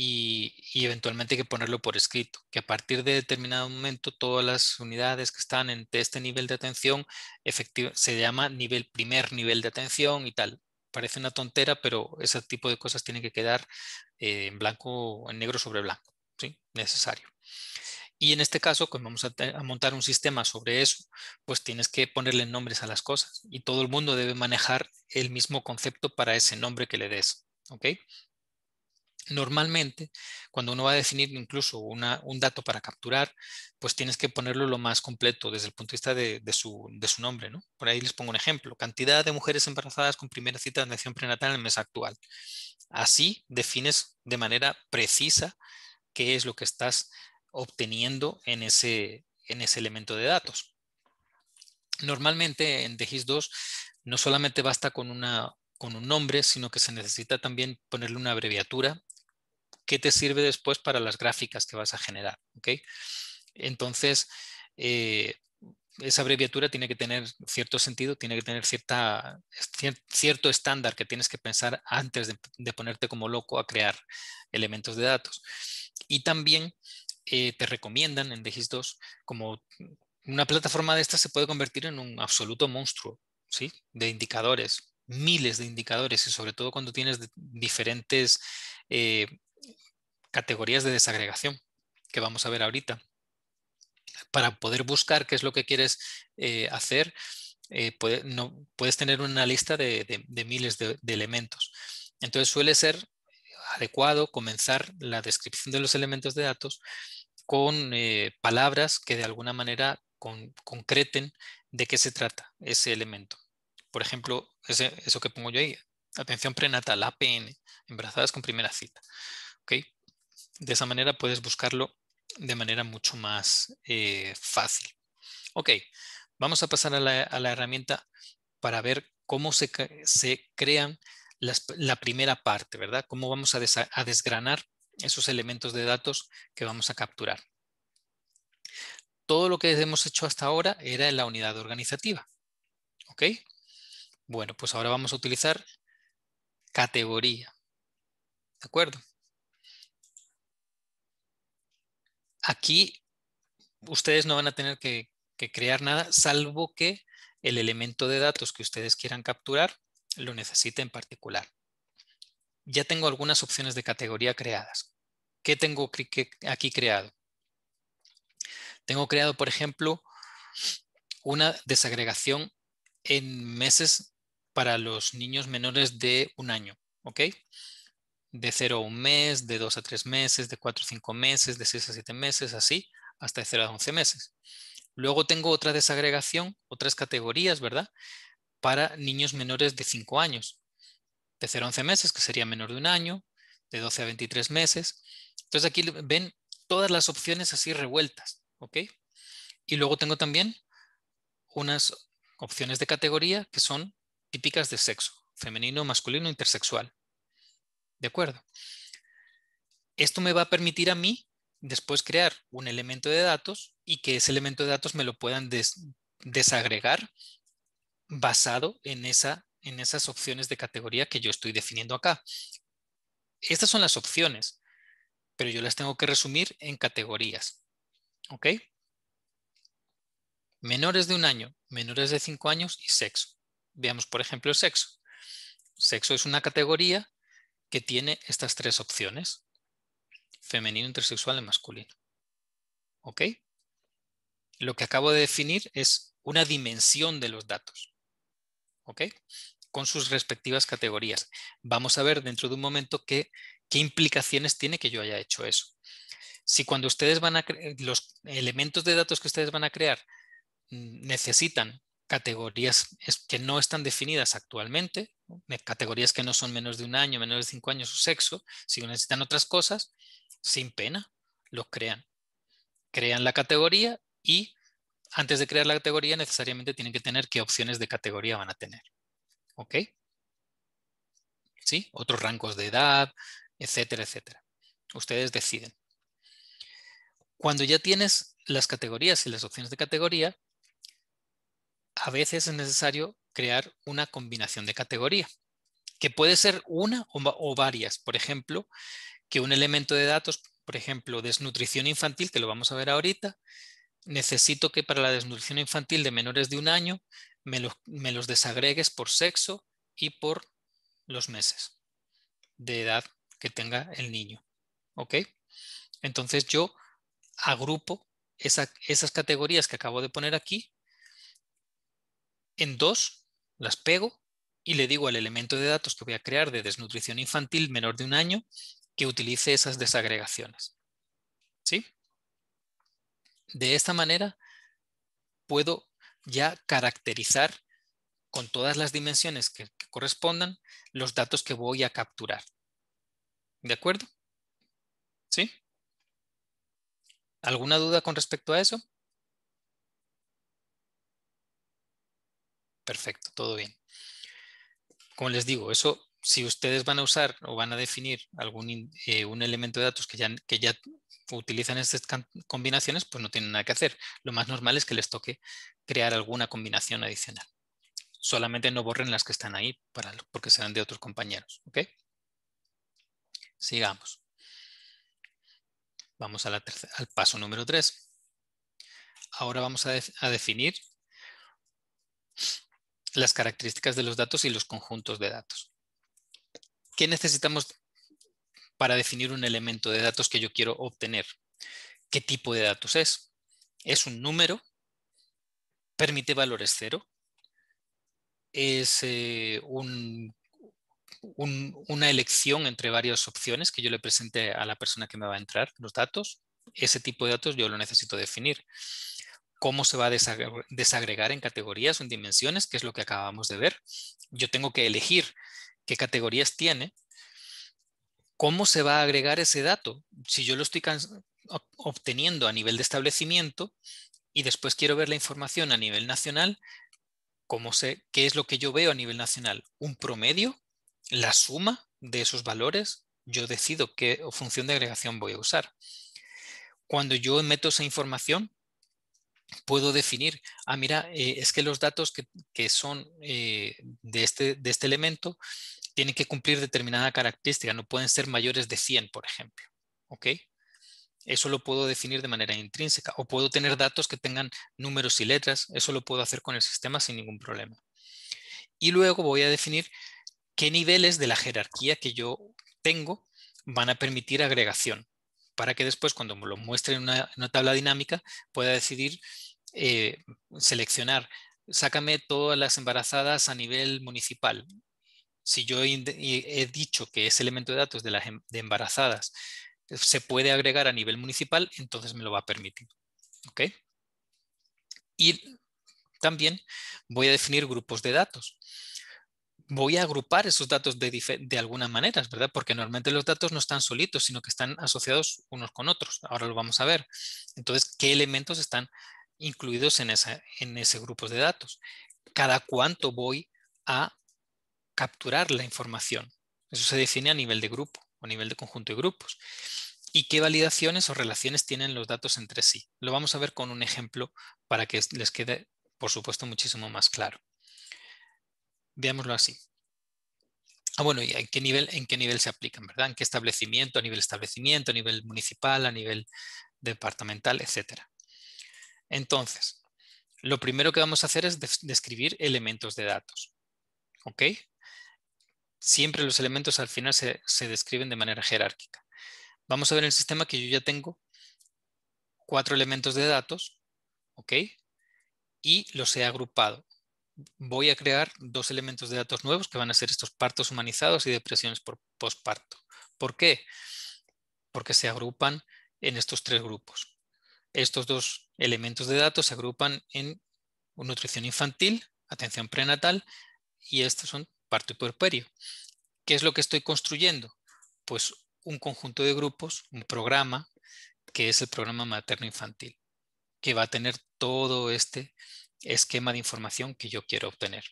y, eventualmente hay que ponerlo por escrito, que a partir de determinado momento todas las unidades que están en este nivel de atención se llama nivel primer nivel de atención y tal parece una tontera, pero ese tipo de cosas tienen que quedar eh, en blanco, en negro sobre blanco, ¿sí? Necesario. Y en este caso, cuando pues vamos a, montar un sistema sobre eso, pues tienes que ponerle nombres a las cosas y todo el mundo debe manejar el mismo concepto para ese nombre que le des, ¿ok? Normalmente, cuando uno va a definir incluso un dato para capturar, pues tienes que ponerlo lo más completo desde el punto de vista de, su, nombre. Por ahí les pongo un ejemplo. Cantidad de mujeres embarazadas con primera cita de atención prenatal en el mes actual. Así defines de manera precisa qué es lo que estás obteniendo en ese, elemento de datos. Normalmente en DGIS2 no solamente basta con con un nombre, sino que se necesita también ponerle una abreviatura qué te sirve después para las gráficas que vas a generar. ¿okay? Entonces, eh, esa abreviatura tiene que tener cierto sentido, tiene que tener cierta, cierto estándar que tienes que pensar antes de, ponerte como loco a crear elementos de datos. Y también eh, te recomiendan en DGIS2 como una plataforma de estas se puede convertir en un absoluto monstruo ¿sí? de indicadores, miles de indicadores y sobre todo cuando tienes diferentes eh, categorías de desagregación que vamos a ver ahorita. Para poder buscar qué es lo que quieres eh, hacer, eh, no, puedes tener una lista de, miles de, elementos. Entonces suele ser adecuado comenzar la descripción de los elementos de datos con eh, palabras que de alguna manera concreten de qué se trata ese elemento. Por ejemplo, eso que pongo yo ahí, atención prenatal, APN, embarazadas con primera cita. ¿Okay? De esa manera puedes buscarlo de manera mucho más eh, fácil. Ok, vamos a pasar a la, herramienta para ver cómo se, crean la primera parte, ¿verdad? Cómo vamos a, a desgranar esos elementos de datos que vamos a capturar. Todo lo que hemos hecho hasta ahora era en la unidad organizativa. ¿Ok? Bueno, pues ahora vamos a utilizar categoría. ¿De acuerdo? Aquí ustedes no van a tener que, crear nada, salvo que el elemento de datos que ustedes quieran capturar lo necesite en particular. Ya tengo algunas opciones de categoría creadas. ¿Qué tengo aquí creado? Tengo creado, por ejemplo, una desagregación en meses para los niños menores de un año. ¿ok? de 0 a 1 mes, de 2 a 3 meses, de 4 a 5 meses, de 6 a 7 meses, así, hasta de 0 a 11 meses. Luego tengo otra desagregación, otras categorías, ¿verdad? Para niños menores de 5 años, de 0 a 11 meses, que sería menor de un año, de 12 a 23 meses. Entonces aquí ven todas las opciones así revueltas, ¿ok? Y luego tengo también unas opciones de categoría que son típicas de sexo, femenino, masculino, intersexual. ¿De acuerdo? Esto me va a permitir a mí después crear un elemento de datos y que ese elemento de datos me lo puedan desagregar basado en, esa, en esas opciones de categoría que yo estoy definiendo acá. Estas son las opciones, pero yo las tengo que resumir en categorías. ¿Ok? Menores de un año, menores de cinco años y sexo. Veamos, por ejemplo, el sexo. Sexo es una categoría que tiene estas tres opciones, femenino, intersexual y masculino. ¿Ok? Lo que acabo de definir es una dimensión de los datos. ¿Ok? Con sus respectivas categorías. Vamos a ver dentro de un momento qué, implicaciones tiene que yo haya hecho eso. Si cuando ustedes van a los elementos de datos que ustedes van a crear mm, necesitan categorías que no están definidas actualmente, categorías que no son menos de un año, menos de cinco años o sexo, si necesitan otras cosas, sin pena, los crean. Crean la categoría y antes de crear la categoría necesariamente tienen que tener qué opciones de categoría van a tener. ¿Ok? ¿Sí? Otros rangos de edad, etcétera, etcétera. Ustedes deciden. Cuando ya tienes las categorías y las opciones de categoría, a veces es necesario crear una combinación de categoría, que puede ser una o, varias. Por ejemplo, que un elemento de datos, por ejemplo, desnutrición infantil, que lo vamos a ver ahorita, necesito que para la desnutrición infantil de menores de un año me los, desagregues por sexo y por los meses de edad que tenga el niño. ¿Ok? Entonces yo agrupo esas categorías que acabo de poner aquí en dos, las pego y le digo al elemento de datos que voy a crear de desnutrición infantil menor de un año que utilice esas desagregaciones. ¿Sí? De esta manera puedo ya caracterizar con todas las dimensiones que, correspondan los datos que voy a capturar. ¿De acuerdo? ¿Sí? ¿Alguna duda con respecto a eso? perfecto, todo bien. Como les digo, eso si ustedes van a usar o van a definir algún eh, un elemento de datos que ya, que ya utilizan estas combinaciones, pues no tienen nada que hacer. Lo más normal es que les toque crear alguna combinación adicional. Solamente no borren las que están ahí para, porque serán de otros compañeros. ¿ok? Sigamos. Vamos a la al paso número 3. Ahora vamos a, a definir las características de los datos y los conjuntos de datos. ¿Qué necesitamos para definir un elemento de datos que yo quiero obtener? ¿Qué tipo de datos es? ¿Es un número? ¿Permite valores cero? ¿Es eh, una elección entre varias opciones que yo le presente a la persona que me va a entrar los datos? Ese tipo de datos yo lo necesito definir cómo se va a desagregar en categorías o en dimensiones, que es lo que acabamos de ver. Yo tengo que elegir qué categorías tiene, cómo se va a agregar ese dato. Si yo lo estoy obteniendo a nivel de establecimiento y después quiero ver la información a nivel nacional, ¿cómo sé, ¿qué es lo que yo veo a nivel nacional? ¿Un promedio? ¿La suma de esos valores? Yo decido qué función de agregación voy a usar. Cuando yo meto esa información, puedo definir, ah, mira, eh, es que los datos que, son eh, este, de, este, elemento tienen que cumplir determinada característica, no pueden ser mayores de 100, por ejemplo. ¿Ok? Eso lo puedo definir de manera intrínseca. O puedo tener datos que tengan números y letras. Eso lo puedo hacer con el sistema sin ningún problema. Y luego voy a definir qué niveles de la jerarquía que yo tengo van a permitir agregación para que después cuando me lo muestre en una, tabla dinámica pueda decidir eh, seleccionar, sácame todas las embarazadas a nivel municipal. Si yo he, dicho que ese elemento de datos de las em-, de embarazadas eh, se puede agregar a nivel municipal, entonces me lo va a permitir. Y también voy a definir grupos de datos voy a agrupar esos datos de, de manera, ¿verdad? Porque normalmente los datos no están solitos, sino que están asociados unos con otros. Ahora lo vamos a ver. Entonces, ¿qué elementos están incluidos en, esa, en ese grupo de datos? ¿Cada cuánto voy a capturar la información? Eso se define a nivel de grupo o a nivel de conjunto de grupos. ¿Y qué validaciones o relaciones tienen los datos entre sí? Lo vamos a ver con un ejemplo para que les quede, por supuesto, muchísimo más claro. Veámoslo así. Ah, bueno, ¿y en qué nivel, en qué nivel se aplican, verdad? ¿En qué establecimiento? ¿A nivel establecimiento? ¿A nivel municipal? ¿A nivel departamental? Etcétera. Entonces, lo primero que vamos a hacer es describir elementos de datos. ¿Ok? Siempre los elementos al final se, se describen de manera jerárquica. Vamos a ver el sistema que yo ya tengo cuatro elementos de datos, ¿ok? Y los he agrupado voy a crear dos elementos de datos nuevos que van a ser estos partos humanizados y depresiones por posparto. ¿Por qué? Porque se agrupan en estos tres grupos. Estos dos elementos de datos se agrupan en nutrición infantil, atención prenatal y estos son parto y puerperio. ¿Qué es lo que estoy construyendo? Pues un conjunto de grupos, un programa, que es el programa materno-infantil, que va a tener todo este esquema de información que yo quiero obtener.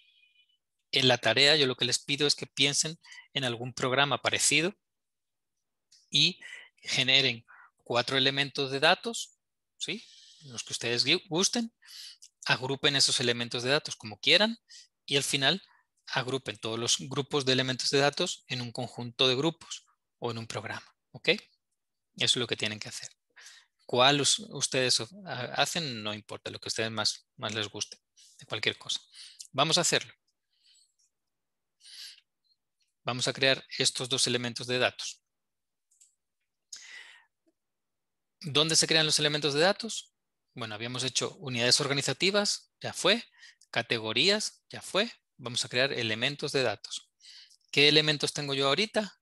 En la tarea yo lo que les pido es que piensen en algún programa parecido y generen cuatro elementos de datos, ¿sí? los que ustedes gusten, agrupen esos elementos de datos como quieran y al final agrupen todos los grupos de elementos de datos en un conjunto de grupos o en un programa. ¿ok? Eso es lo que tienen que hacer cuál ustedes ah, hacen, no importa, lo que a ustedes más, más les guste, de cualquier cosa. Vamos a hacerlo. Vamos a crear estos dos elementos de datos. ¿Dónde se crean los elementos de datos? Bueno, habíamos hecho unidades organizativas, ya fue. Categorías, ya fue. Vamos a crear elementos de datos. ¿Qué elementos tengo yo ahorita?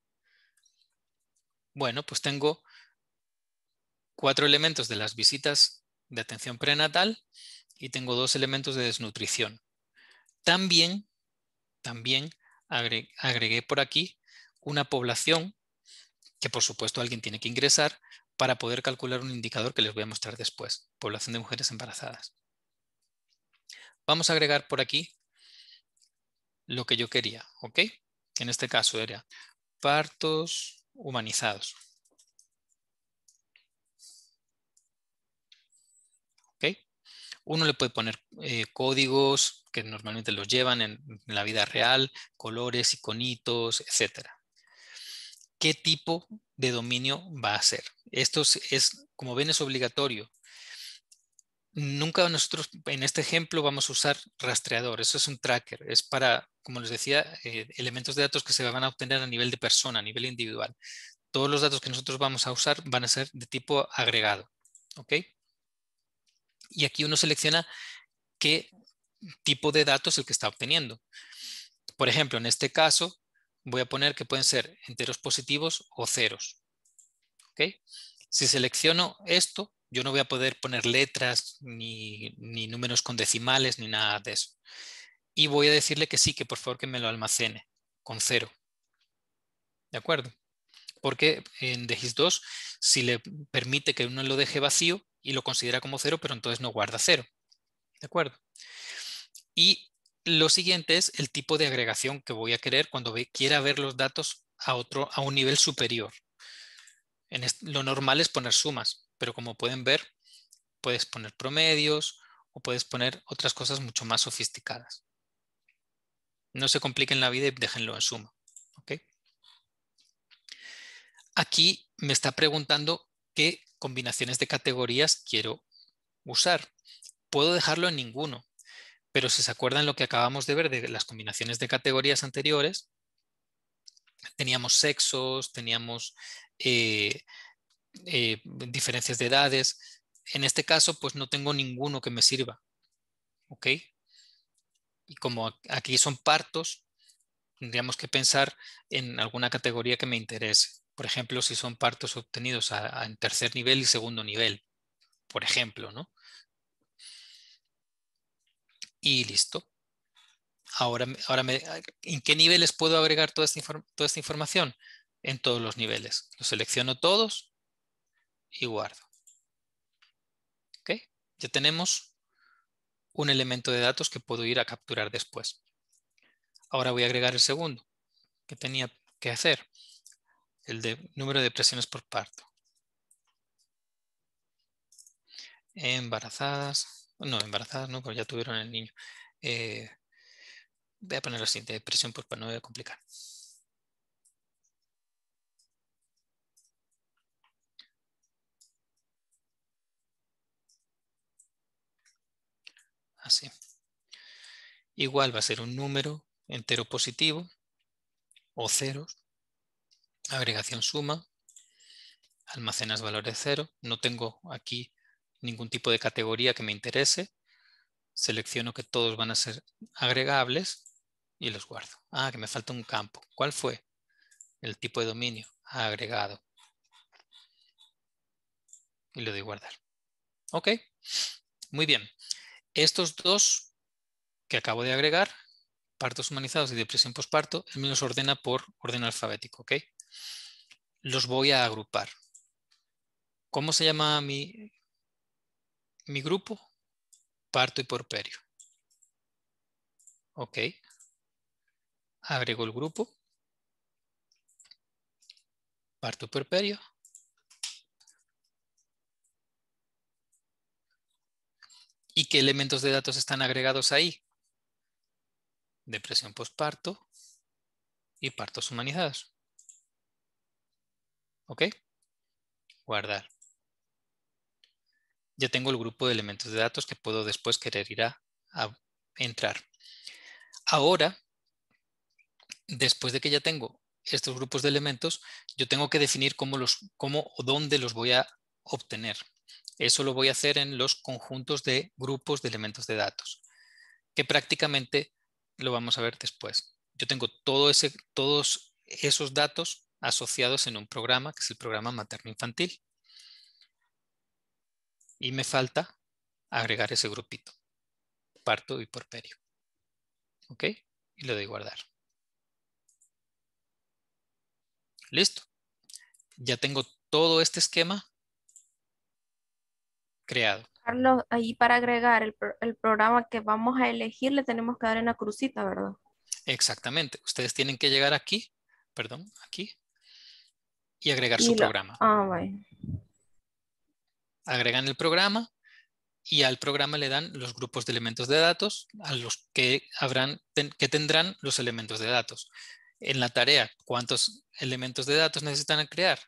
Bueno, pues tengo cuatro elementos de las visitas de atención prenatal y tengo dos elementos de desnutrición. También, también agregué, por aquí una población que por supuesto alguien tiene que ingresar para poder calcular un indicador que les voy a mostrar después, población de mujeres embarazadas. Vamos a agregar por aquí lo que yo quería, ¿ok? En este caso era partos humanizados. Uno le puede poner eh, códigos que normalmente los llevan en, la vida real, colores, iconitos, etc. ¿Qué tipo de dominio va a ser? Esto es, como ven, es obligatorio. Nunca nosotros, en este ejemplo, vamos a usar rastreador. Eso es un tracker. Es para, como les decía, eh, elementos de datos que se van a obtener a nivel de persona, a nivel individual. Todos los datos que nosotros vamos a usar van a ser de tipo agregado. ¿ok? Y aquí uno selecciona qué tipo de datos es el que está obteniendo. Por ejemplo, en este caso voy a poner que pueden ser enteros positivos o ceros. Si selecciono esto, yo no voy a poder poner letras ni, números con decimales ni nada de eso. Y voy a decirle que sí, que por favor que me lo almacene con cero. ¿De acuerdo? Porque en degis 2, si le permite que uno lo deje vacío, y lo considera como cero, pero entonces no guarda cero. ¿De acuerdo? Y lo siguiente es el tipo de agregación que voy a querer cuando quiera ver los datos a, otro, a un nivel superior. En lo normal es poner sumas, pero como pueden ver, puedes poner promedios o puedes poner otras cosas mucho más sofisticadas. No se compliquen la vida y déjenlo en suma. Aquí me está preguntando qué combinaciones de categorías quiero usar. Puedo dejarlo en ninguno, pero si se acuerdan lo que acabamos de ver de las combinaciones de categorías anteriores, teníamos sexos, teníamos eh, eh, diferencias de edades. En este caso, pues no tengo ninguno que me sirva. ¿Ok? Y como aquí son partos, tendríamos que pensar en alguna categoría que me interese por ejemplo, si son partos obtenidos en tercer nivel y segundo nivel, por ejemplo, ¿no? Y listo. Ahora, ¿en qué niveles puedo agregar toda esta, información? En todos los niveles. lo selecciono todos y guardo. Ya tenemos un elemento de datos que puedo ir a capturar después. Ahora voy a agregar el segundo ¿qué tenía que hacer el de, número de presiones por parto. Embarazadas, no, embarazadas no, porque ya tuvieron el niño. Eh, voy a poner así, de presión por parto, no voy a complicar. Así. Igual va a ser un número entero positivo o ceros agregación suma, almacenas valores cero. no tengo aquí ningún tipo de categoría que me interese, selecciono que todos van a ser agregables y los guardo. Ah, que me falta un campo. ¿Cuál fue? El tipo de dominio agregado. Y le doy guardar. Ok, muy bien. Estos dos que acabo de agregar, partos humanizados y depresión postparto, él me los ordena por orden alfabético. ¿ok? los voy a agrupar. ¿Cómo se llama mi, mi grupo? Parto y porperio. Ok. Agrego el grupo. Parto y porperio. ¿Y qué elementos de datos están agregados ahí? Depresión postparto y partos humanizados. ¿Ok? Guardar. Ya tengo el grupo de elementos de datos que puedo después querer ir a, entrar. Ahora, después de que ya tengo estos grupos de elementos, yo tengo que definir cómo, los, cómo o dónde los voy a obtener. Eso lo voy a hacer en los conjuntos de grupos de elementos de datos, que prácticamente lo vamos a ver después. Yo tengo todo ese, todos esos datos asociados en un programa, que es el programa materno-infantil. Y me falta agregar ese grupito, parto y porperio. ¿Ok? Y le doy guardar. Listo. Ya tengo todo este esquema creado. Carlos, ahí para agregar el, programa que vamos a elegir le tenemos que dar una crucita, ¿verdad? Exactamente. Ustedes tienen que llegar aquí, perdón, aquí, y agregar su programa. Ah, Agregan el programa y al programa le dan los grupos de elementos de datos a los que, habrán, que tendrán los elementos de datos. En la tarea, ¿cuántos elementos de datos necesitan crear?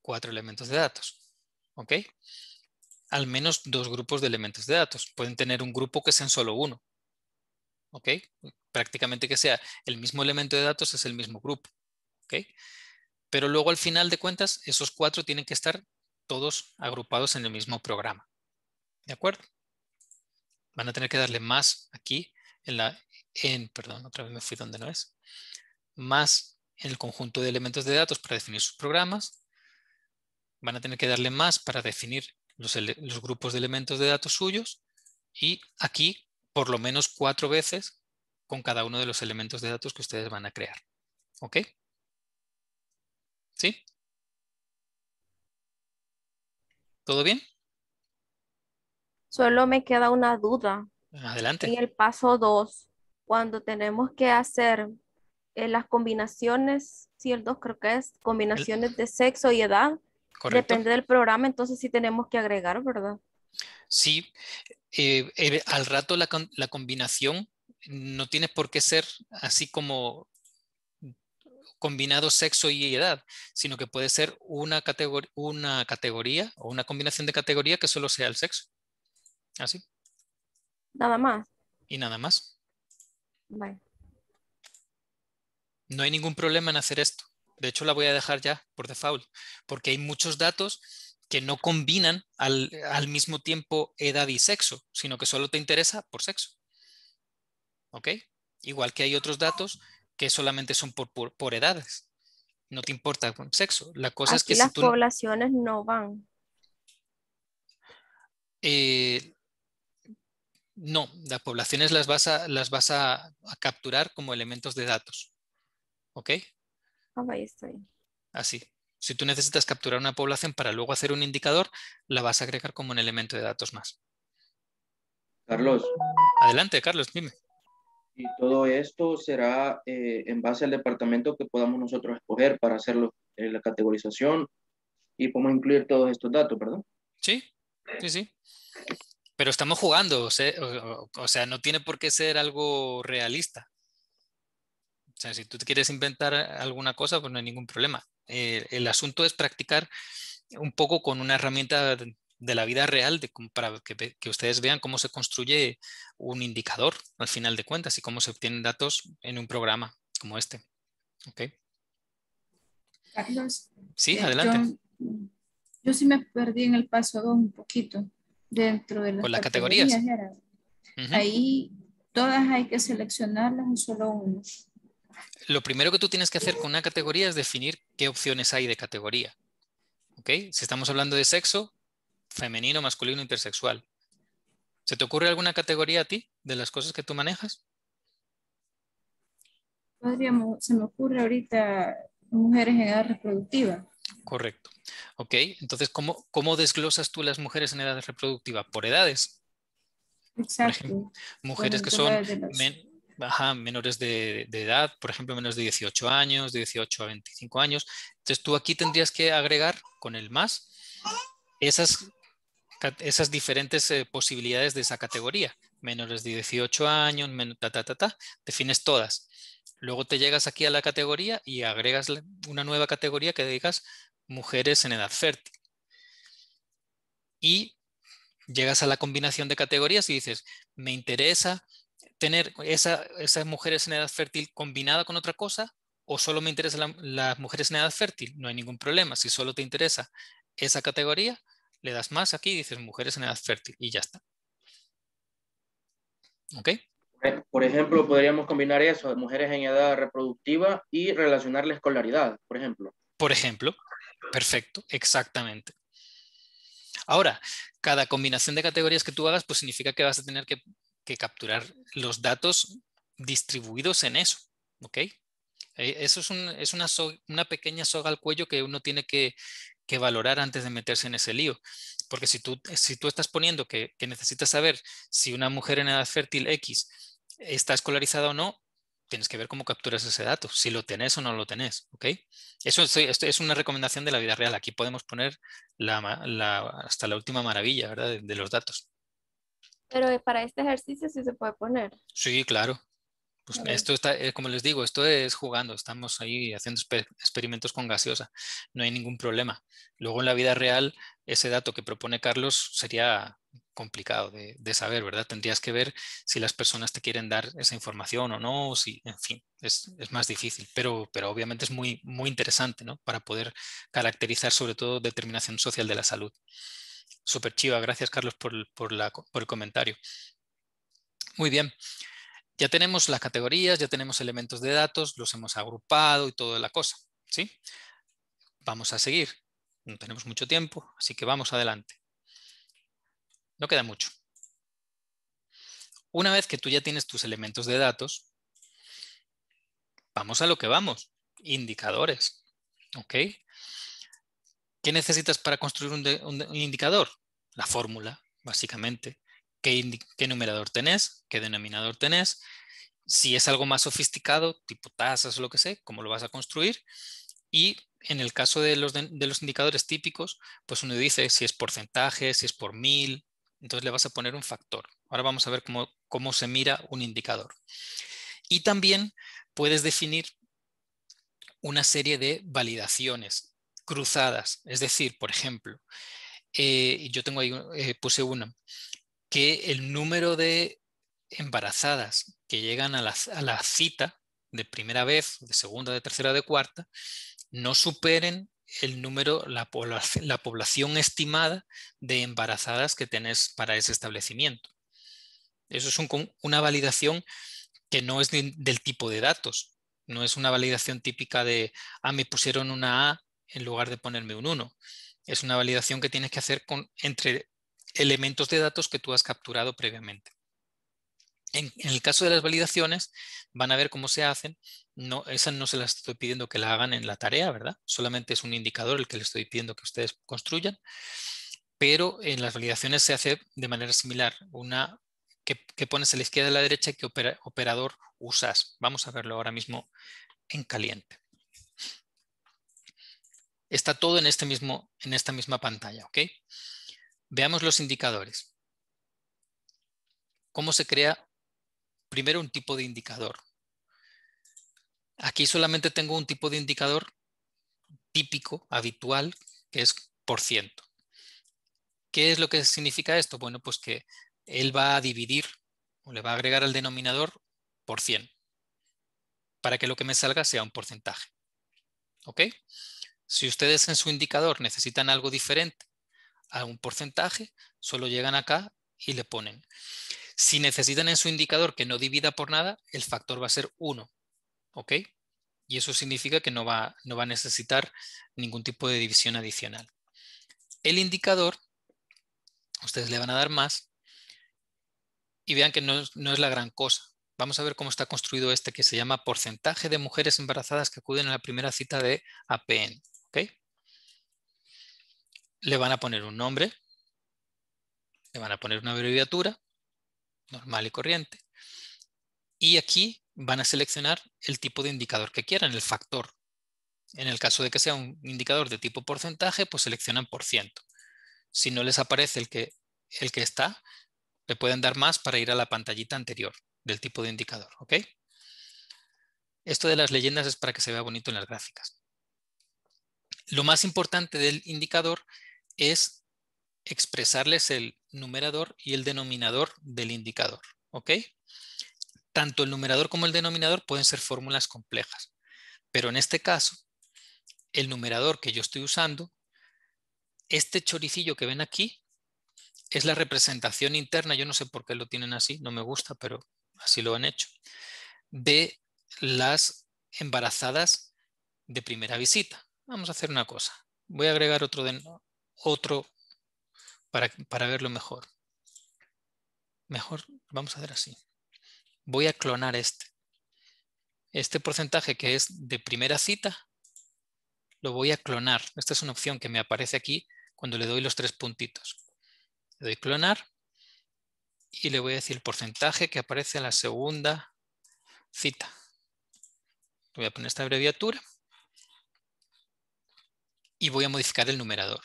Cuatro elementos de datos. ¿Ok? Al menos dos grupos de elementos de datos. Pueden tener un grupo que sea solo uno. ¿Ok? Prácticamente que sea el mismo elemento de datos es el mismo grupo. ¿Ok? Pero luego al final de cuentas, esos cuatro tienen que estar todos agrupados en el mismo programa. ¿De acuerdo? Van a tener que darle más aquí en la, en, perdón, otra vez me fui donde no es, más en el conjunto de elementos de datos para definir sus programas, van a tener que darle más para definir los, los grupos de elementos de datos suyos y aquí por lo menos cuatro veces con cada uno de los elementos de datos que ustedes van a crear. ¿Ok? ¿Sí? ¿Todo bien? Solo me queda una duda. Adelante. En el paso 2, cuando tenemos que hacer eh, las combinaciones, sí, el 2 creo que es combinaciones de sexo y edad, Correcto. depende del programa, entonces sí tenemos que agregar, ¿verdad? Sí, eh, al rato la, la, combinación no tiene por qué ser así como combinado sexo y edad, sino que puede ser una, una categoría o una combinación de categoría que solo sea el sexo. Así. Nada más. Y nada más. No hay ningún problema en hacer esto. De hecho, la voy a dejar ya por default, porque hay muchos datos que no combinan al, al mismo tiempo edad y sexo, sino que solo te interesa por sexo. ¿Ok? Igual que hay otros datos que solamente son por, edades. No te importa el sexo. La cosa es que las poblaciones no van. Eh, no, las poblaciones las vas, a, las vas a, capturar como elementos de datos. ¿Ok? Ah, ahí estoy. Así. Si tú necesitas capturar una población para luego hacer un indicador, la vas a agregar como un elemento de datos más. Carlos. Adelante, Carlos, dime. Y todo esto será eh, en base al departamento que podamos nosotros escoger para hacer eh, la categorización y podemos incluir todos estos datos, ¿verdad? Sí, sí, sí. Pero estamos jugando, o sea, no tiene por qué ser algo realista. O sea, si tú quieres inventar alguna cosa, pues no hay ningún problema. Eh, el asunto es practicar un poco con una herramienta de la vida real, para que, ustedes vean cómo se construye un indicador al final de cuentas y cómo se obtienen datos en un programa como este. Okay. Carlos. Sí, eh, adelante. Yo, sí me perdí en el paso 2 un poquito dentro de las, categorías. Ahí todas hay que seleccionarlas en solo uno. Lo primero que tú tienes que hacer con una categoría es definir qué opciones hay de categoría. ¿Okay? Si estamos hablando de sexo, femenino, masculino, intersexual. ¿Se te ocurre alguna categoría a ti de las cosas que tú manejas? se me ocurre ahorita mujeres en edad reproductiva. Correcto. Ok, entonces, ¿cómo, desglosas tú las mujeres en edad reproductiva? Por edades. Exacto. mujeres que son menores de, edad, por ejemplo, menos de 18 años, de 18 a 25 años. Entonces tú aquí tendrías que agregar con el más esas esas diferentes eh, posibilidades de esa categoría. Menores de 18 años, ta, ta, ta, ta, defines todas. Luego te llegas aquí a la categoría y agregas una nueva categoría que digas mujeres en edad fértil. Y llegas a la combinación de categorías y dices, me interesa tener esas mujeres en edad fértil combinada con otra cosa o solo me interesa las mujeres en edad fértil. No hay ningún problema. Si solo te interesa esa categoría, le das más aquí y dices mujeres en edad fértil y ya está. ¿Ok? Por ejemplo, podríamos combinar eso, mujeres en edad reproductiva y relacionar la escolaridad, por ejemplo. Por ejemplo, perfecto, exactamente. Ahora, cada combinación de categorías que tú hagas, pues significa que vas a tener que, capturar los datos distribuidos en eso, ¿ok? Eh, eso es, una, una, pequeña soga al cuello que uno tiene que, que valorar antes de meterse en ese lío. Porque si tú, si tú estás poniendo que, necesitas saber si una mujer en edad fértil X está escolarizada o no, tienes que ver cómo capturas ese dato, si lo tenés o no lo tenés, ¿ok? Eso es, una recomendación de la vida real. Aquí podemos poner hasta la última maravilla, ¿verdad? de, los datos. Pero eh, para este ejercicio sí se puede poner. Sí, claro. Pues esto está, eh, como les digo, esto es jugando, estamos ahí haciendo experimentos con gaseosa, no hay ningún problema. Luego en la vida real, ese dato que propone Carlos sería complicado de, saber, ¿verdad? Tendrías que ver si las personas te quieren dar esa información o no, si, en fin, es, más difícil, pero, pero obviamente es muy, muy interesante, Para poder caracterizar sobre todo determinación social de la salud. super chiva, gracias Carlos por, por el comentario. Muy bien ya tenemos las categorías, ya tenemos elementos de datos, los hemos agrupado y toda la cosa. ¿sí? Vamos a seguir. No tenemos mucho tiempo, así que vamos adelante. No queda mucho. Una vez que tú ya tienes tus elementos de datos, vamos a lo que vamos. Indicadores. ¿Ok? ¿Qué necesitas para construir un indicador? La fórmula, básicamente qué, numerador tenés, qué denominador tenés. Si es algo más sofisticado, tipo tasas o lo que sé, cómo lo vas a construir. Y en el caso de los, indicadores típicos, pues uno dice si es porcentaje, si es por mil, entonces le vas a poner un factor. Ahora vamos a ver cómo, se mira un indicador. Y también puedes definir una serie de validaciones cruzadas. Es decir, por ejemplo, eh, yo tengo eh, puse una que el número de embarazadas que llegan a la, cita de primera vez, de segunda, de tercera, de cuarta, no superen el número, la, población estimada de embarazadas que tenés para ese establecimiento. Eso es una validación que no es del tipo de datos, no es una validación típica de, ah, me pusieron una A en lugar de ponerme un 1. Es una validación que tienes que hacer con, entre elementos de datos que tú has capturado previamente. En, el caso de las validaciones, van a ver cómo se hacen. No, esas no se las estoy pidiendo que la hagan en la tarea, ¿verdad? Solamente es un indicador el que le estoy pidiendo que ustedes construyan. Pero en las validaciones se hace de manera similar. Una que, pones a la izquierda y a la derecha y qué operador usas. Vamos a verlo ahora mismo en caliente. Está todo en, este mismo, en esta misma pantalla, ¿ok? Veamos los indicadores. ¿Cómo se crea primero un tipo de indicador? Aquí solamente tengo un tipo de indicador típico, habitual, que es por ciento. ¿Qué es lo que significa esto? Bueno, pues que él va a dividir o le va a agregar al denominador por 100 para que lo que me salga sea un porcentaje. ¿Ok? Si ustedes en su indicador necesitan algo diferente a un porcentaje, solo llegan acá y le ponen. Si necesitan en su indicador que no divida por nada, el factor va a ser 1. ¿Ok? Y eso significa que no va, no va a necesitar ningún tipo de división adicional. El indicador, ustedes le van a dar más y vean que no, no es la gran cosa. Vamos a ver cómo está construido este que se llama porcentaje de mujeres embarazadas que acuden a la primera cita de APN le van a poner un nombre, le van a poner una abreviatura, normal y corriente, y aquí van a seleccionar el tipo de indicador que quieran, el factor. En el caso de que sea un indicador de tipo porcentaje, pues seleccionan por ciento. Si no les aparece el que, el que está, le pueden dar más para ir a la pantallita anterior del tipo de indicador. ¿ok? Esto de las leyendas es para que se vea bonito en las gráficas. Lo más importante del indicador es expresarles el numerador y el denominador del indicador. ¿Ok? Tanto el numerador como el denominador pueden ser fórmulas complejas, pero en este caso, el numerador que yo estoy usando, este choricillo que ven aquí, es la representación interna, yo no sé por qué lo tienen así, no me gusta, pero así lo han hecho, de las embarazadas de primera visita. Vamos a hacer una cosa. Voy a agregar otro, de, otro para, para verlo mejor. Mejor vamos a hacer así. Voy a clonar este. Este porcentaje que es de primera cita, lo voy a clonar. Esta es una opción que me aparece aquí cuando le doy los tres puntitos. Le doy clonar y le voy a decir el porcentaje que aparece en la segunda cita. Voy a poner esta abreviatura y voy a modificar el numerador.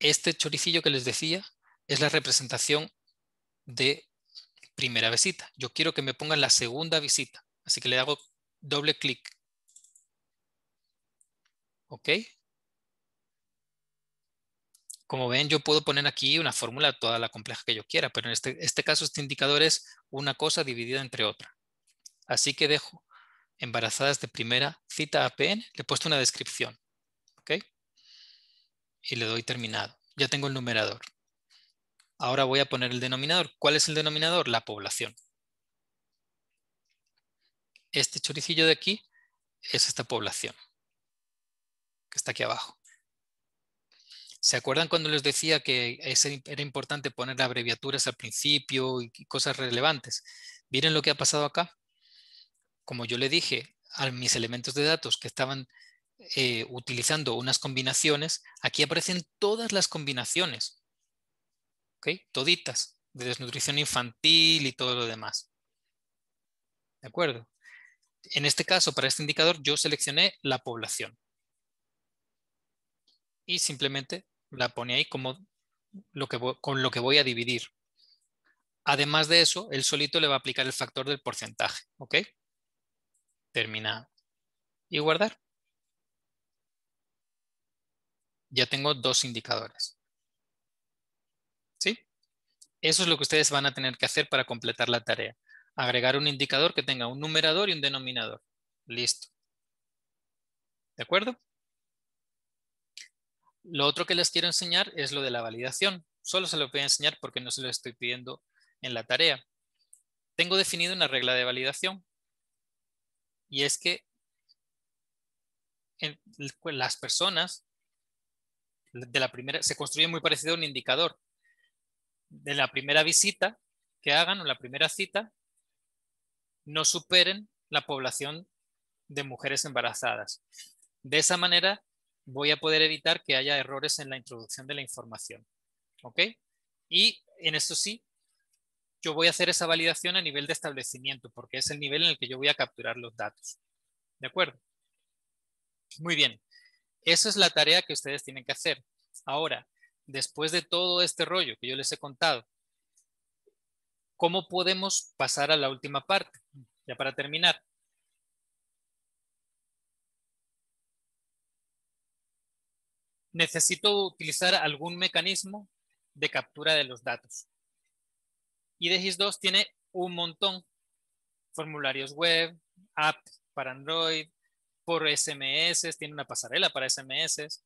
Este choricillo que les decía es la representación de primera visita. Yo quiero que me pongan la segunda visita. Así que le hago doble clic. ¿Ok? Como ven, yo puedo poner aquí una fórmula toda la compleja que yo quiera, pero en este, este caso este indicador es una cosa dividida entre otra. Así que dejo embarazadas de primera cita APN, le he puesto una descripción. ¿Ok? y le doy terminado. Ya tengo el numerador. Ahora voy a poner el denominador. ¿Cuál es el denominador? La población. Este choricillo de aquí es esta población, que está aquí abajo. ¿Se acuerdan cuando les decía que era importante poner abreviaturas al principio y cosas relevantes? Miren lo que ha pasado acá. Como yo le dije a mis elementos de datos que estaban eh, utilizando unas combinaciones, aquí aparecen todas las combinaciones, Toditas, de desnutrición infantil y todo lo demás. ¿De acuerdo? En este caso, para este indicador, yo seleccioné la población. Y simplemente la pone ahí como lo que con lo que voy a dividir. Además de eso, él solito le va a aplicar el factor del porcentaje. ¿Ok? Termina y guardar ya tengo dos indicadores. ¿Sí? Eso es lo que ustedes van a tener que hacer para completar la tarea. Agregar un indicador que tenga un numerador y un denominador. Listo. ¿De acuerdo? Lo otro que les quiero enseñar es lo de la validación. Solo se lo voy a enseñar porque no se lo estoy pidiendo en la tarea. Tengo definido una regla de validación. Y es que las personas de la primera, se construye muy parecido a un indicador. De la primera visita que hagan o la primera cita, no superen la población de mujeres embarazadas. De esa manera voy a poder evitar que haya errores en la introducción de la información. ¿Ok? Y en esto sí, yo voy a hacer esa validación a nivel de establecimiento, porque es el nivel en el que yo voy a capturar los datos. ¿De acuerdo? Muy bien. Esa es la tarea que ustedes tienen que hacer. Ahora, después de todo este rollo que yo les he contado, ¿cómo podemos pasar a la última parte? Ya para terminar. Necesito utilizar algún mecanismo de captura de los datos. IDGIS2 tiene un montón. Formularios web, app para Android, por SMS, tiene una pasarela para SMS.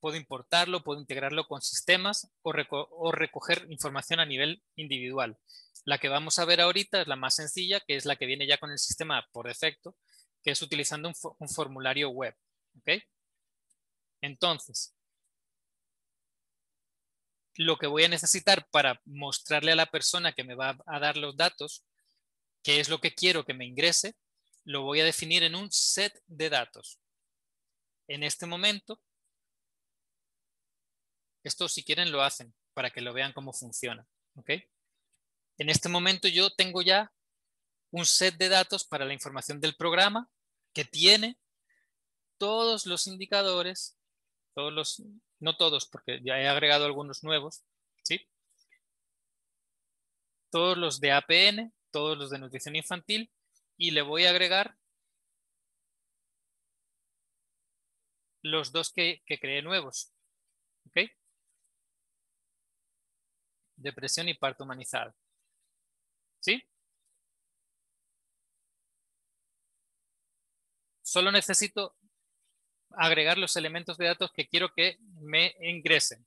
Puedo importarlo, puedo integrarlo con sistemas o, recoger información a nivel individual. La que vamos a ver ahorita es la más sencilla, que es la que viene ya con el sistema por defecto, que es utilizando un, formulario web. Entonces, lo que voy a necesitar para mostrarle a la persona que me va a dar los datos, qué es lo que quiero que me ingrese, lo voy a definir en un set de datos. En este momento, esto si quieren lo hacen para que lo vean cómo funciona. ¿ok? En este momento yo tengo ya un set de datos para la información del programa que tiene todos los indicadores, todos los, no todos porque ya he agregado algunos nuevos, ¿sí? todos los de APN, todos los de nutrición infantil y le voy a agregar los dos que, que creé nuevos. ¿Ok? Depresión y parto humanizado. ¿Sí? Solo necesito agregar los elementos de datos que quiero que me ingresen.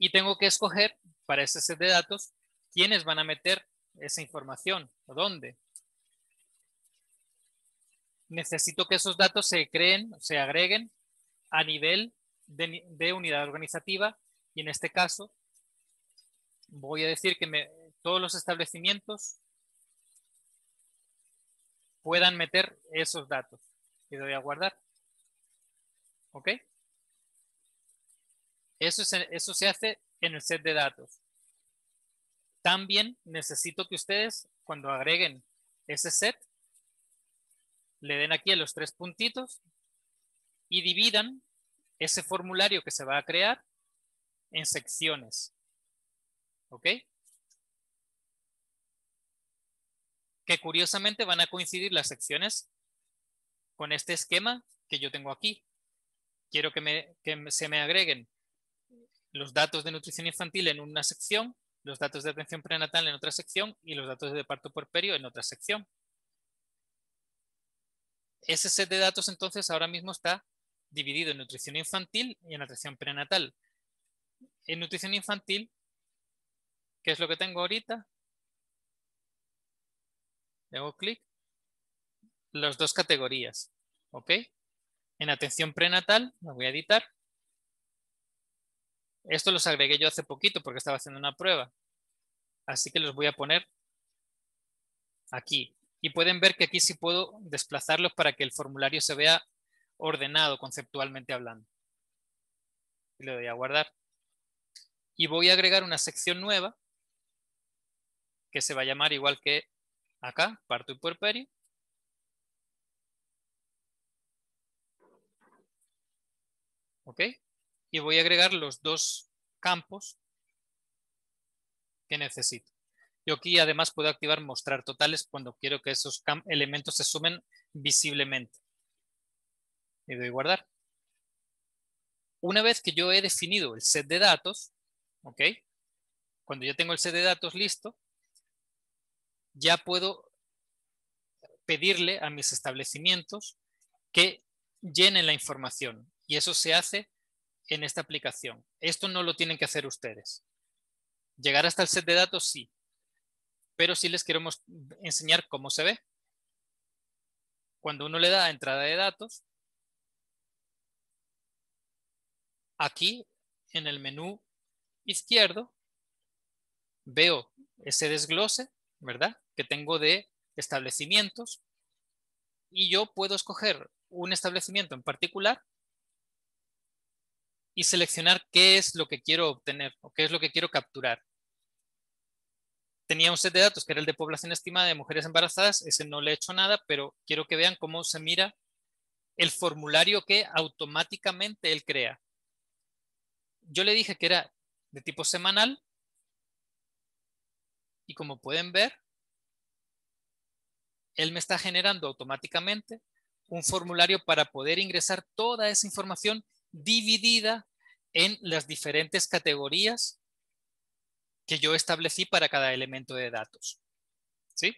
Y tengo que escoger para ese set de datos quiénes van a meter esa información o dónde. Necesito que esos datos se creen, se agreguen a nivel de, unidad organizativa y en este caso voy a decir que todos los establecimientos puedan meter esos datos. Y doy a guardar. ¿Ok? Eso, eso se hace en el set de datos. También necesito que ustedes, cuando agreguen ese set, le den aquí a los tres puntitos y dividan ese formulario que se va a crear en secciones. ¿Ok? Que curiosamente van a coincidir las secciones con este esquema que yo tengo aquí. Quiero que, que se me agreguen los datos de nutrición infantil en una sección los datos de atención prenatal en otra sección y los datos de parto periodo en otra sección. Ese set de datos entonces ahora mismo está dividido en nutrición infantil y en atención prenatal. En nutrición infantil, ¿qué es lo que tengo ahorita? Le hago clic. Las dos categorías. ¿Ok? En atención prenatal, me voy a editar. Esto los agregué yo hace poquito porque estaba haciendo una prueba. Así que los voy a poner aquí. Y pueden ver que aquí sí puedo desplazarlos para que el formulario se vea ordenado conceptualmente hablando. Le doy a guardar. Y voy a agregar una sección nueva que se va a llamar igual que acá, parto y puerperio. ¿Ok? Y voy a agregar los dos campos que necesito. Yo aquí además puedo activar mostrar totales cuando quiero que esos elementos se sumen visiblemente. Le doy guardar. Una vez que yo he definido el set de datos, ¿ok? Cuando yo tengo el set de datos listo, ya puedo pedirle a mis establecimientos que llenen la información. Y eso se hace en esta aplicación. Esto no lo tienen que hacer ustedes. Llegar hasta el set de datos, sí. Pero sí les queremos enseñar cómo se ve. Cuando uno le da entrada de datos, aquí en el menú izquierdo veo ese desglose, ¿verdad? Que tengo de establecimientos y yo puedo escoger un establecimiento en particular y seleccionar qué es lo que quiero obtener o qué es lo que quiero capturar. Tenía un set de datos que era el de población estimada de mujeres embarazadas, ese no le he hecho nada, pero quiero que vean cómo se mira el formulario que automáticamente él crea. Yo le dije que era de tipo semanal y como pueden ver, él me está generando automáticamente un formulario para poder ingresar toda esa información dividida en las diferentes categorías que yo establecí para cada elemento de datos. ¿Sí?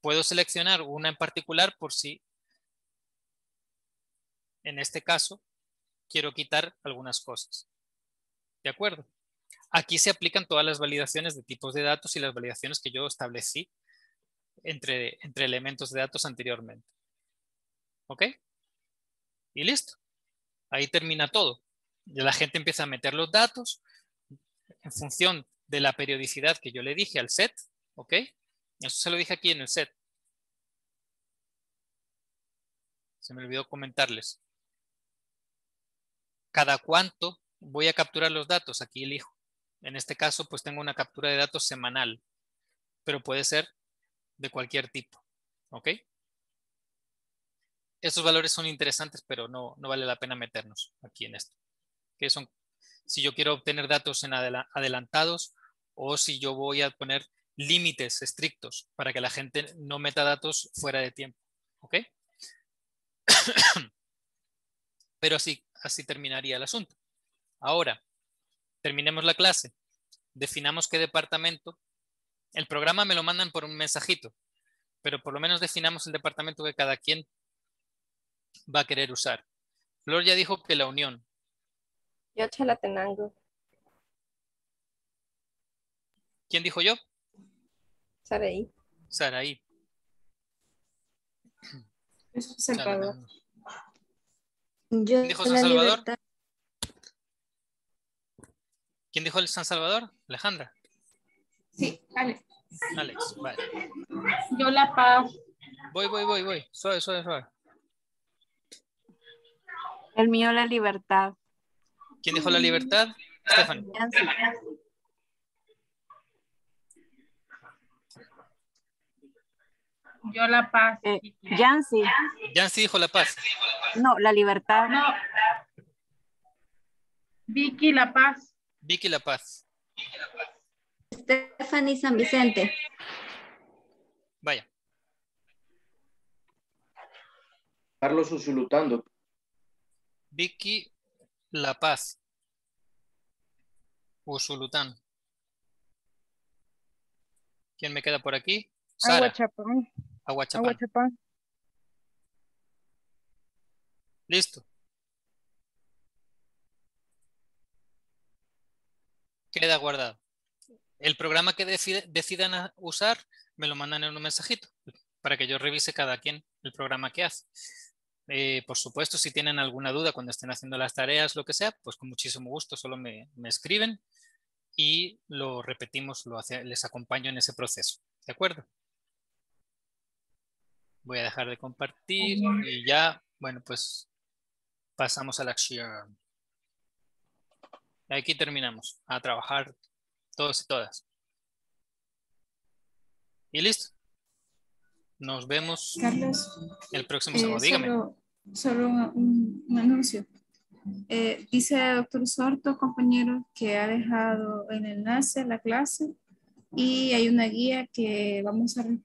Puedo seleccionar una en particular por si, en este caso, quiero quitar algunas cosas. ¿De acuerdo? Aquí se aplican todas las validaciones de tipos de datos y las validaciones que yo establecí entre, entre elementos de datos anteriormente. ¿Ok? Y listo. Ahí termina todo. Ya la gente empieza a meter los datos en función de la periodicidad que yo le dije al set, ¿ok? Eso se lo dije aquí en el set. Se me olvidó comentarles. Cada cuánto voy a capturar los datos, aquí elijo. En este caso, pues tengo una captura de datos semanal, pero puede ser de cualquier tipo, ¿ok? Esos valores son interesantes, pero no, no vale la pena meternos aquí en esto. Que son, si yo quiero obtener datos en adelantados, o si yo voy a poner límites estrictos para que la gente no meta datos fuera de tiempo. Pero así, así terminaría el asunto. Ahora, terminemos la clase. Definamos qué departamento. El programa me lo mandan por un mensajito, pero por lo menos definamos el departamento que cada quien va a querer usar. Flor ya dijo que la unión. Yo Chalatenango. ¿Quién dijo yo? Saraí. Saraí. Salvador. ¿Quién dijo San Salvador? ¿Quién dijo el San Salvador? Alejandra. Sí, Alex. Alex, vale. Yo la pago. Voy, voy, voy, voy. Suave, suave, suave. El mío la libertad. ¿Quién dijo la libertad? Stephanie. Yo La Paz. Eh, Yancy. Yancy dijo La Paz. No, La Libertad. Vicky La Paz. Vicky La Paz. Stephanie San Vicente. Vaya. Carlos Usulutando. Vicky La Paz. Usulutando ¿Quién me queda por aquí? Sara. Chapón Aguachapán. Listo. Queda guardado. El programa que decidan usar me lo mandan en un mensajito para que yo revise cada quien el programa que hace. Eh, por supuesto, si tienen alguna duda cuando estén haciendo las tareas, lo que sea, pues con muchísimo gusto, solo me, escriben y lo repetimos, lo les acompaño en ese proceso. ¿De acuerdo? Voy a dejar de compartir y ya, bueno, pues pasamos a la acción. Aquí terminamos. A trabajar todos y todas. Y listo. Nos vemos el próximo sábado. Eh, Dígame. Solo, un, anuncio. Eh, dice el doctor Sorto, compañero, que ha dejado el enlace la clase y hay una guía que vamos a